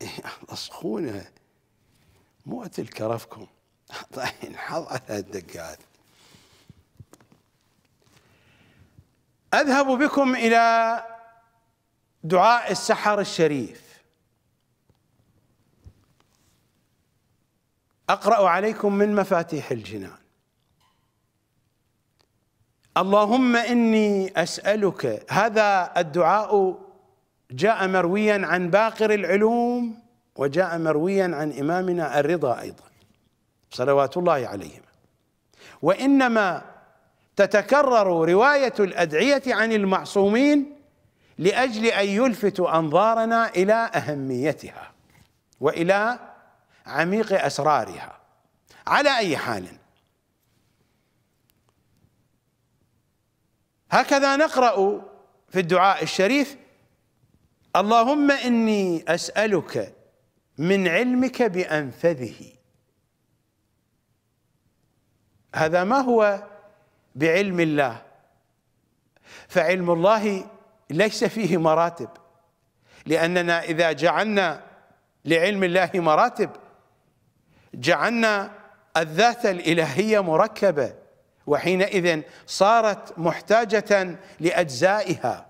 S1: الله سخونه مو أتل كرفكم طحين حظ على الدقات أذهب بكم إلى دعاء السحر الشريف أقرأ عليكم من مفاتيح الجنان اللهم إني أسألك هذا الدعاء جاء مرويا عن باقر العلوم وجاء مرويا عن إمامنا الرضا أيضا صلوات الله عليهم وإنما تتكرر رواية الأدعية عن المعصومين لأجل أن يلفت أنظارنا إلى أهميتها وإلى عميق أسرارها على أي حال هكذا نقرأ في الدعاء الشريف اللهم إني أسألك من علمك بأنفذه هذا ما هو بعلم الله فعلم الله ليس فيه مراتب لأننا إذا جعلنا لعلم الله مراتب جعلنا الذات الإلهية مركبة وحينئذ صارت محتاجة لأجزائها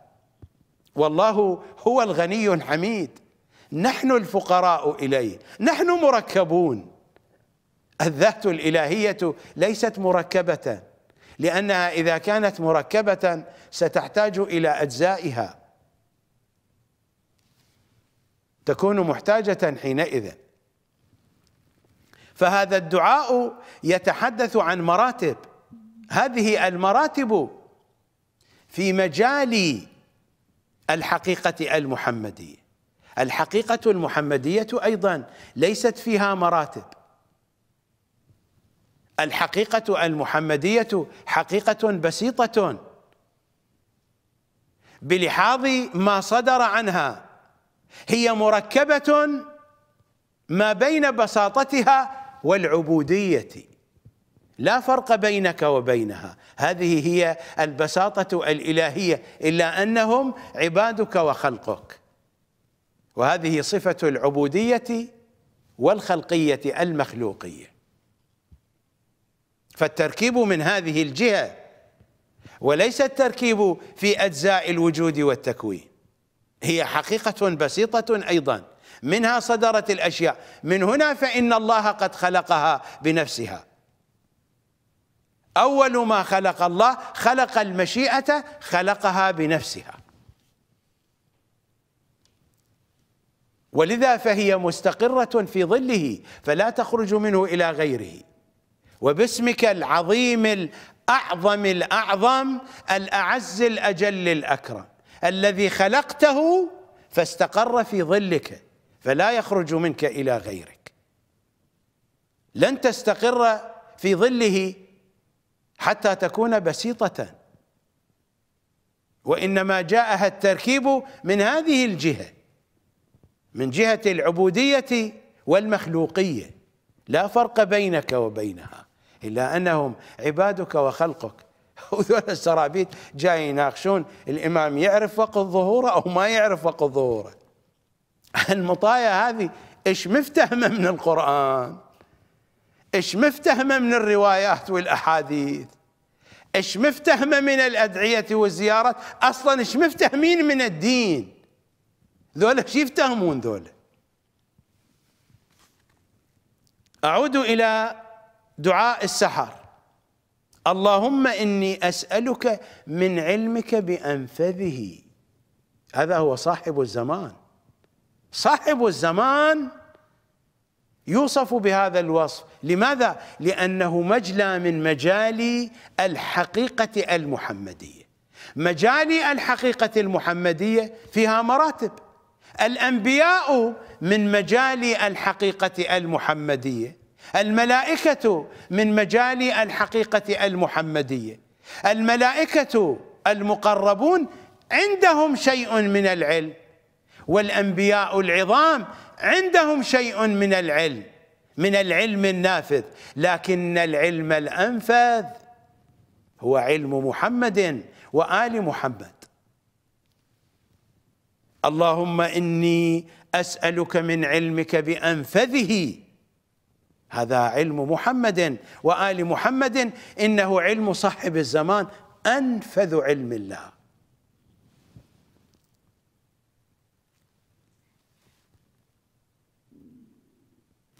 S1: والله هو الغني الحميد نحن الفقراء إليه نحن مركبون الذات الالهيه ليست مركبه لانها اذا كانت مركبه ستحتاج الى اجزائها تكون محتاجه حينئذ فهذا الدعاء يتحدث عن مراتب هذه المراتب في مجال الحقيقه المحمديه الحقيقه المحمديه ايضا ليست فيها مراتب الحقيقة المحمدية حقيقة بسيطة بلحاظ ما صدر عنها هي مركبة ما بين بساطتها والعبودية لا فرق بينك وبينها هذه هي البساطة الإلهية إلا أنهم عبادك وخلقك وهذه صفة العبودية والخلقية المخلوقيه فالتركيب من هذه الجهة وليس التركيب في أجزاء الوجود والتكوين هي حقيقة بسيطة أيضا منها صدرت الأشياء من هنا فإن الله قد خلقها بنفسها أول ما خلق الله خلق المشيئة خلقها بنفسها ولذا فهي مستقرة في ظله فلا تخرج منه إلى غيره وباسمك العظيم الأعظم الأعظم الأعز الأجل الأكرم الذي خلقته فاستقر في ظلك فلا يخرج منك إلى غيرك لن تستقر في ظله حتى تكون بسيطة وإنما جاءها التركيب من هذه الجهة من جهة العبودية والمخلوقية لا فرق بينك وبينها إلا أنهم عبادك وخلقك وذول السرابيط جاي يناقشون الإمام يعرف وقت ظهوره أو ما يعرف وقت ظهوره المطايا هذه إيش مفتهمة من القرآن إيش مفتهمة من الروايات والأحاديث إيش مفتهمة من الأدعية والزيارات أصلا إيش مفتهمين من الدين ذولا ايش يفتهمون ذولا أعود إلى دعاء السحر اللهم إني أسألك من علمك بأنفذه هذا هو صاحب الزمان صاحب الزمان يوصف بهذا الوصف لماذا؟ لأنه مجلى من مجالي الحقيقة المحمدية مجالي الحقيقة المحمدية فيها مراتب الأنبياء من مجالي الحقيقة المحمدية الملائكة من مجال الحقيقة المحمدية الملائكة المقربون عندهم شيء من العلم والأنبياء العظام عندهم شيء من العلم من العلم النافذ لكن العلم الأنفذ هو علم محمد وآل محمد اللهم إني أسألك من علمك بأنفذه هذا علم محمد وآل محمد إنه علم صاحب الزمان أنفذ علم الله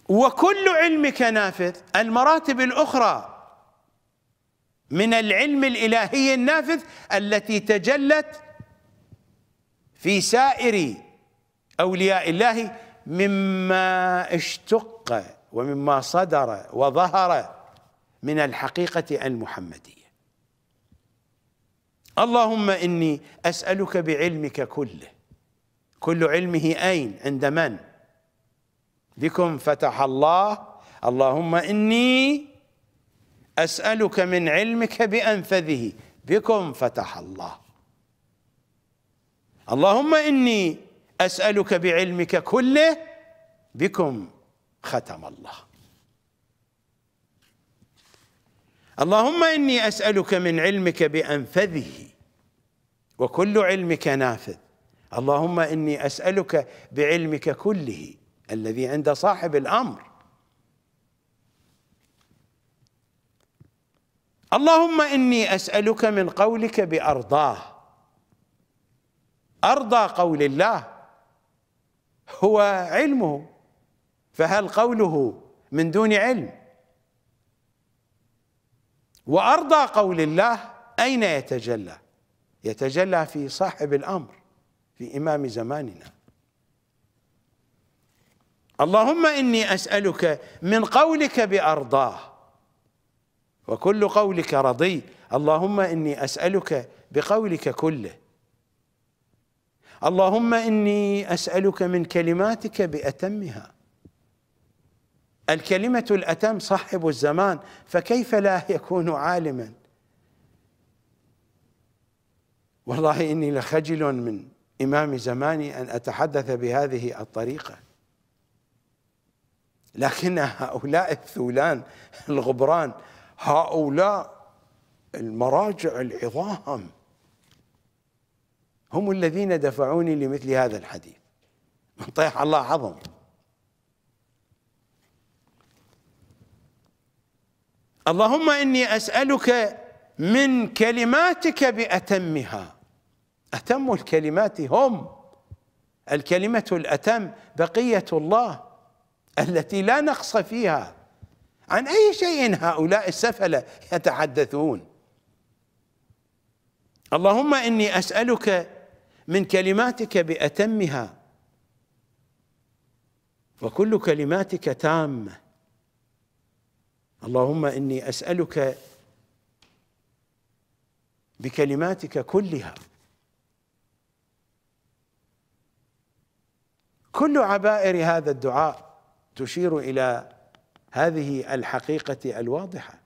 S1: وكل علمك نافذ المراتب الأخرى من العلم الإلهي النافذ التي تجلت في سائر أولياء الله مما اشتق ومما صدر وظهر من الحقيقة المحمدية اللهم إني أسألك بعلمك كله كل علمه أين عند من بكم فتح الله اللهم إني أسألك من علمك بأنفذه بكم فتح الله اللهم إني أسألك بعلمك كله بكم ختم الله اللهم إني أسألك من علمك بأنفذه وكل علمك نافذ اللهم إني أسألك بعلمك كله الذي عند صاحب الأمر اللهم إني أسألك من قولك بأرضاه أرضى قول الله هو علمه فهل قوله من دون علم وارضى قول الله اين يتجلى يتجلى في صاحب الامر في امام زماننا اللهم اني اسالك من قولك بارضاه وكل قولك رضي اللهم اني اسالك بقولك كله اللهم اني اسالك من كلماتك باتمها الكلمة الأتم صاحب الزمان فكيف لا يكون عالما والله إني لخجل من إمام زماني أن أتحدث بهذه الطريقة لكن هؤلاء الثولان الغبران هؤلاء المراجع العظام هم الذين دفعوني لمثل هذا الحديث من طيح الله عظم اللهم إني أسألك من كلماتك بأتمها أتم الكلمات هم الكلمة الأتم بقية الله التي لا نقص فيها عن أي شيء هؤلاء السفلة يتحدثون اللهم إني أسألك من كلماتك بأتمها وكل كلماتك تامه اللهم اني اسالك بكلماتك كلها كل عبائر هذا الدعاء تشير الى هذه الحقيقه الواضحه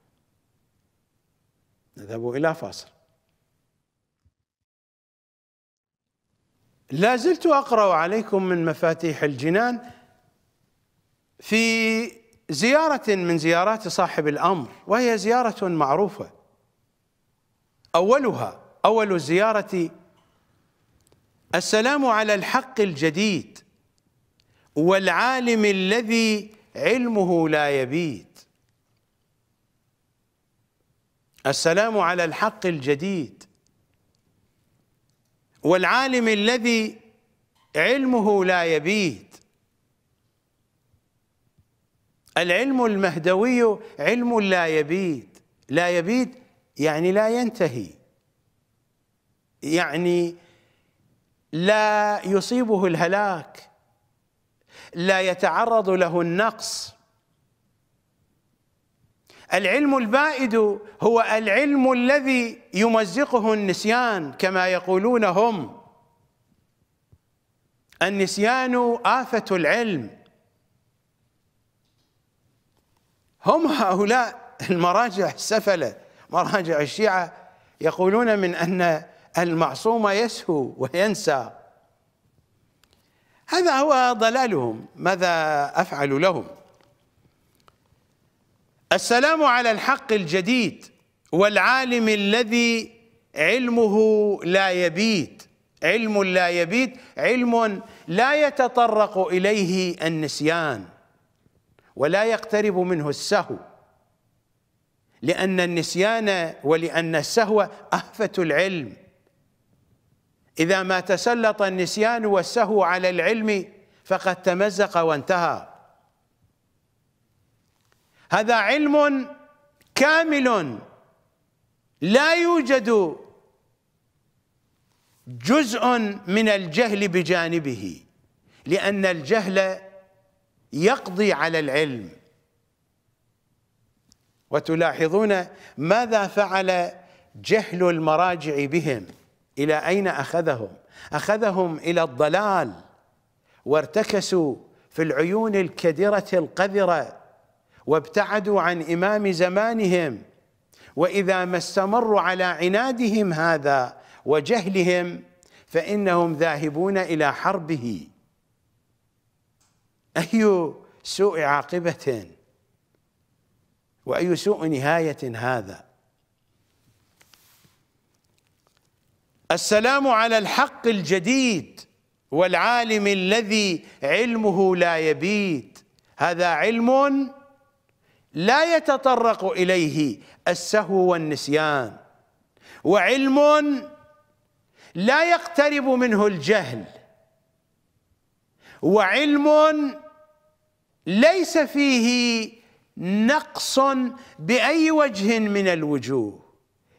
S1: نذهب الى فاصل لا زلت اقرا عليكم من مفاتيح الجنان في زيارة من زيارات صاحب الأمر وهي زيارة معروفة أولها أول الزيارة السلام على الحق الجديد والعالم الذي علمه لا يبيد السلام على الحق الجديد والعالم الذي علمه لا يبيد العلم المهدوي علم لا يبيد لا يبيد يعني لا ينتهي يعني لا يصيبه الهلاك لا يتعرض له النقص العلم البائد هو العلم الذي يمزقه النسيان كما يقولون هم النسيان آفة العلم هم هؤلاء المراجع السفلة مراجع الشيعة يقولون من أن المعصوم يسهو وينسى هذا هو ضلالهم ماذا أفعل لهم السلام على الحق الجديد والعالم الذي علمه لا يبيت علم لا يبيت علم لا يتطرق إليه النسيان ولا يقترب منه السهو لأن النسيان ولأن السهو أهفة العلم إذا ما تسلط النسيان والسهو على العلم فقد تمزق وانتهى هذا علم كامل لا يوجد جزء من الجهل بجانبه لأن الجهل يقضي على العلم وتلاحظون ماذا فعل جهل المراجع بهم إلى أين أخذهم أخذهم إلى الضلال وارتكسوا في العيون الكدرة القذرة وابتعدوا عن إمام زمانهم وإذا ما استمروا على عنادهم هذا وجهلهم فإنهم ذاهبون إلى حربه أي سوء عاقبة وأي سوء نهاية هذا السلام على الحق الجديد والعالم الذي علمه لا يبيد هذا علم لا يتطرق إليه السهو والنسيان وعلم لا يقترب منه الجهل وعلم ليس فيه نقص باي وجه من الوجوه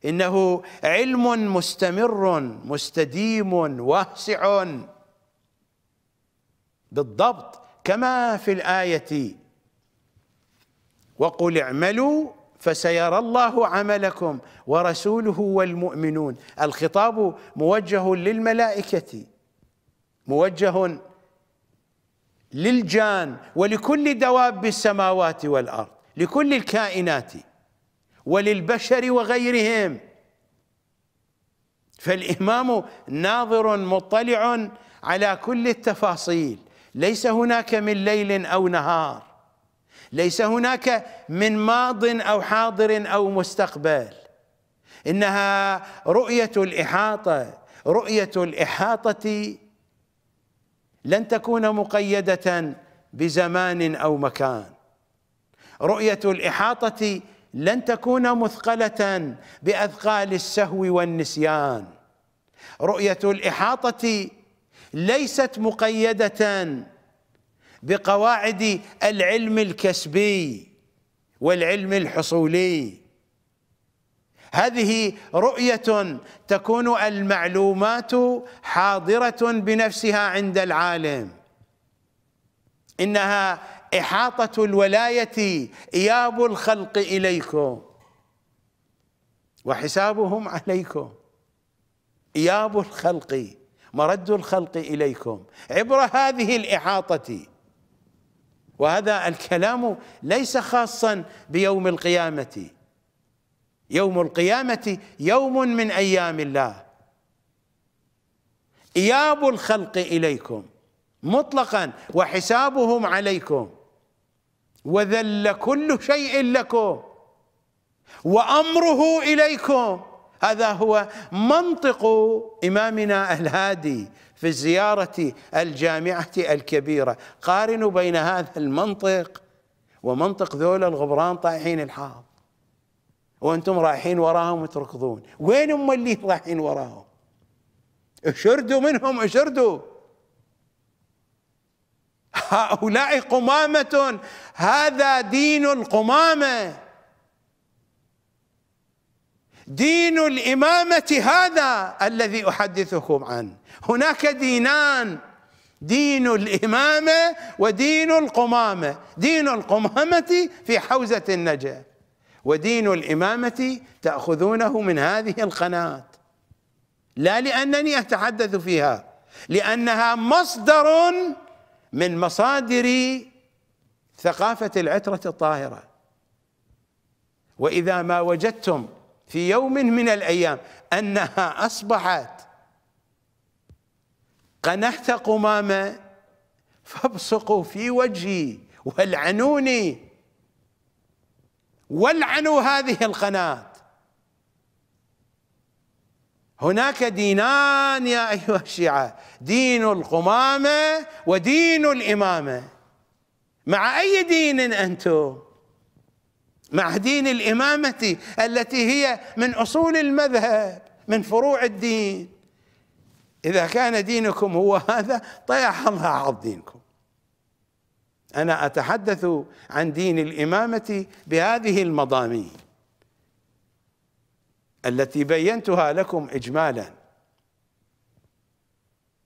S1: انه علم مستمر مستديم واسع بالضبط كما في الايه وقل اعملوا فسيرى الله عملكم ورسوله والمؤمنون الخطاب موجه للملائكه موجه للجان ولكل دواب السماوات والارض لكل الكائنات وللبشر وغيرهم فالامام ناظر مطلع على كل التفاصيل ليس هناك من ليل او نهار ليس هناك من ماض او حاضر او مستقبل انها رؤيه الاحاطه رؤيه الاحاطه لن تكون مقيدة بزمان أو مكان رؤية الإحاطة لن تكون مثقلة بأثقال السهو والنسيان رؤية الإحاطة ليست مقيدة بقواعد العلم الكسبي والعلم الحصولي هذه رؤيه تكون المعلومات حاضره بنفسها عند العالم انها احاطه الولايه اياب الخلق اليكم وحسابهم عليكم اياب الخلق مرد الخلق اليكم عبر هذه الاحاطه وهذا الكلام ليس خاصا بيوم القيامه يوم القيامة يوم من أيام الله إياب الخلق إليكم مطلقا وحسابهم عليكم وذل كل شيء لكم وأمره إليكم هذا هو منطق إمامنا الهادي في الزيارة الجامعة الكبيرة قارنوا بين هذا المنطق ومنطق ذول الغبران طائحين الحاض وانتم رايحين وراهم وتركضون وين هم اللي رايحين وراهم اشردوا منهم اشردوا هؤلاء قمامة هذا دين القمامة دين الإمامة هذا الذي أحدثكم عنه هناك دينان دين الإمامة ودين القمامة دين القمامة في حوزة النجف ودين الإمامة تأخذونه من هذه القناة لا لأنني أتحدث فيها لأنها مصدر من مصادر ثقافة العترة الطاهرة وإذا ما وجدتم في يوم من الأيام أنها أصبحت قنحت قمامة فابصقوا في وجهي والعنوني ولعنوا هذه القناة هناك دينان يا أيها الشيعة دين القمامة ودين الإمامة مع أي دين أنتم مع دين الإمامة التي هي من أصول المذهب من فروع الدين إذا كان دينكم هو هذا طيح الله عرض دينكم انا اتحدث عن دين الامامه بهذه المضامين التي بينتها لكم اجمالا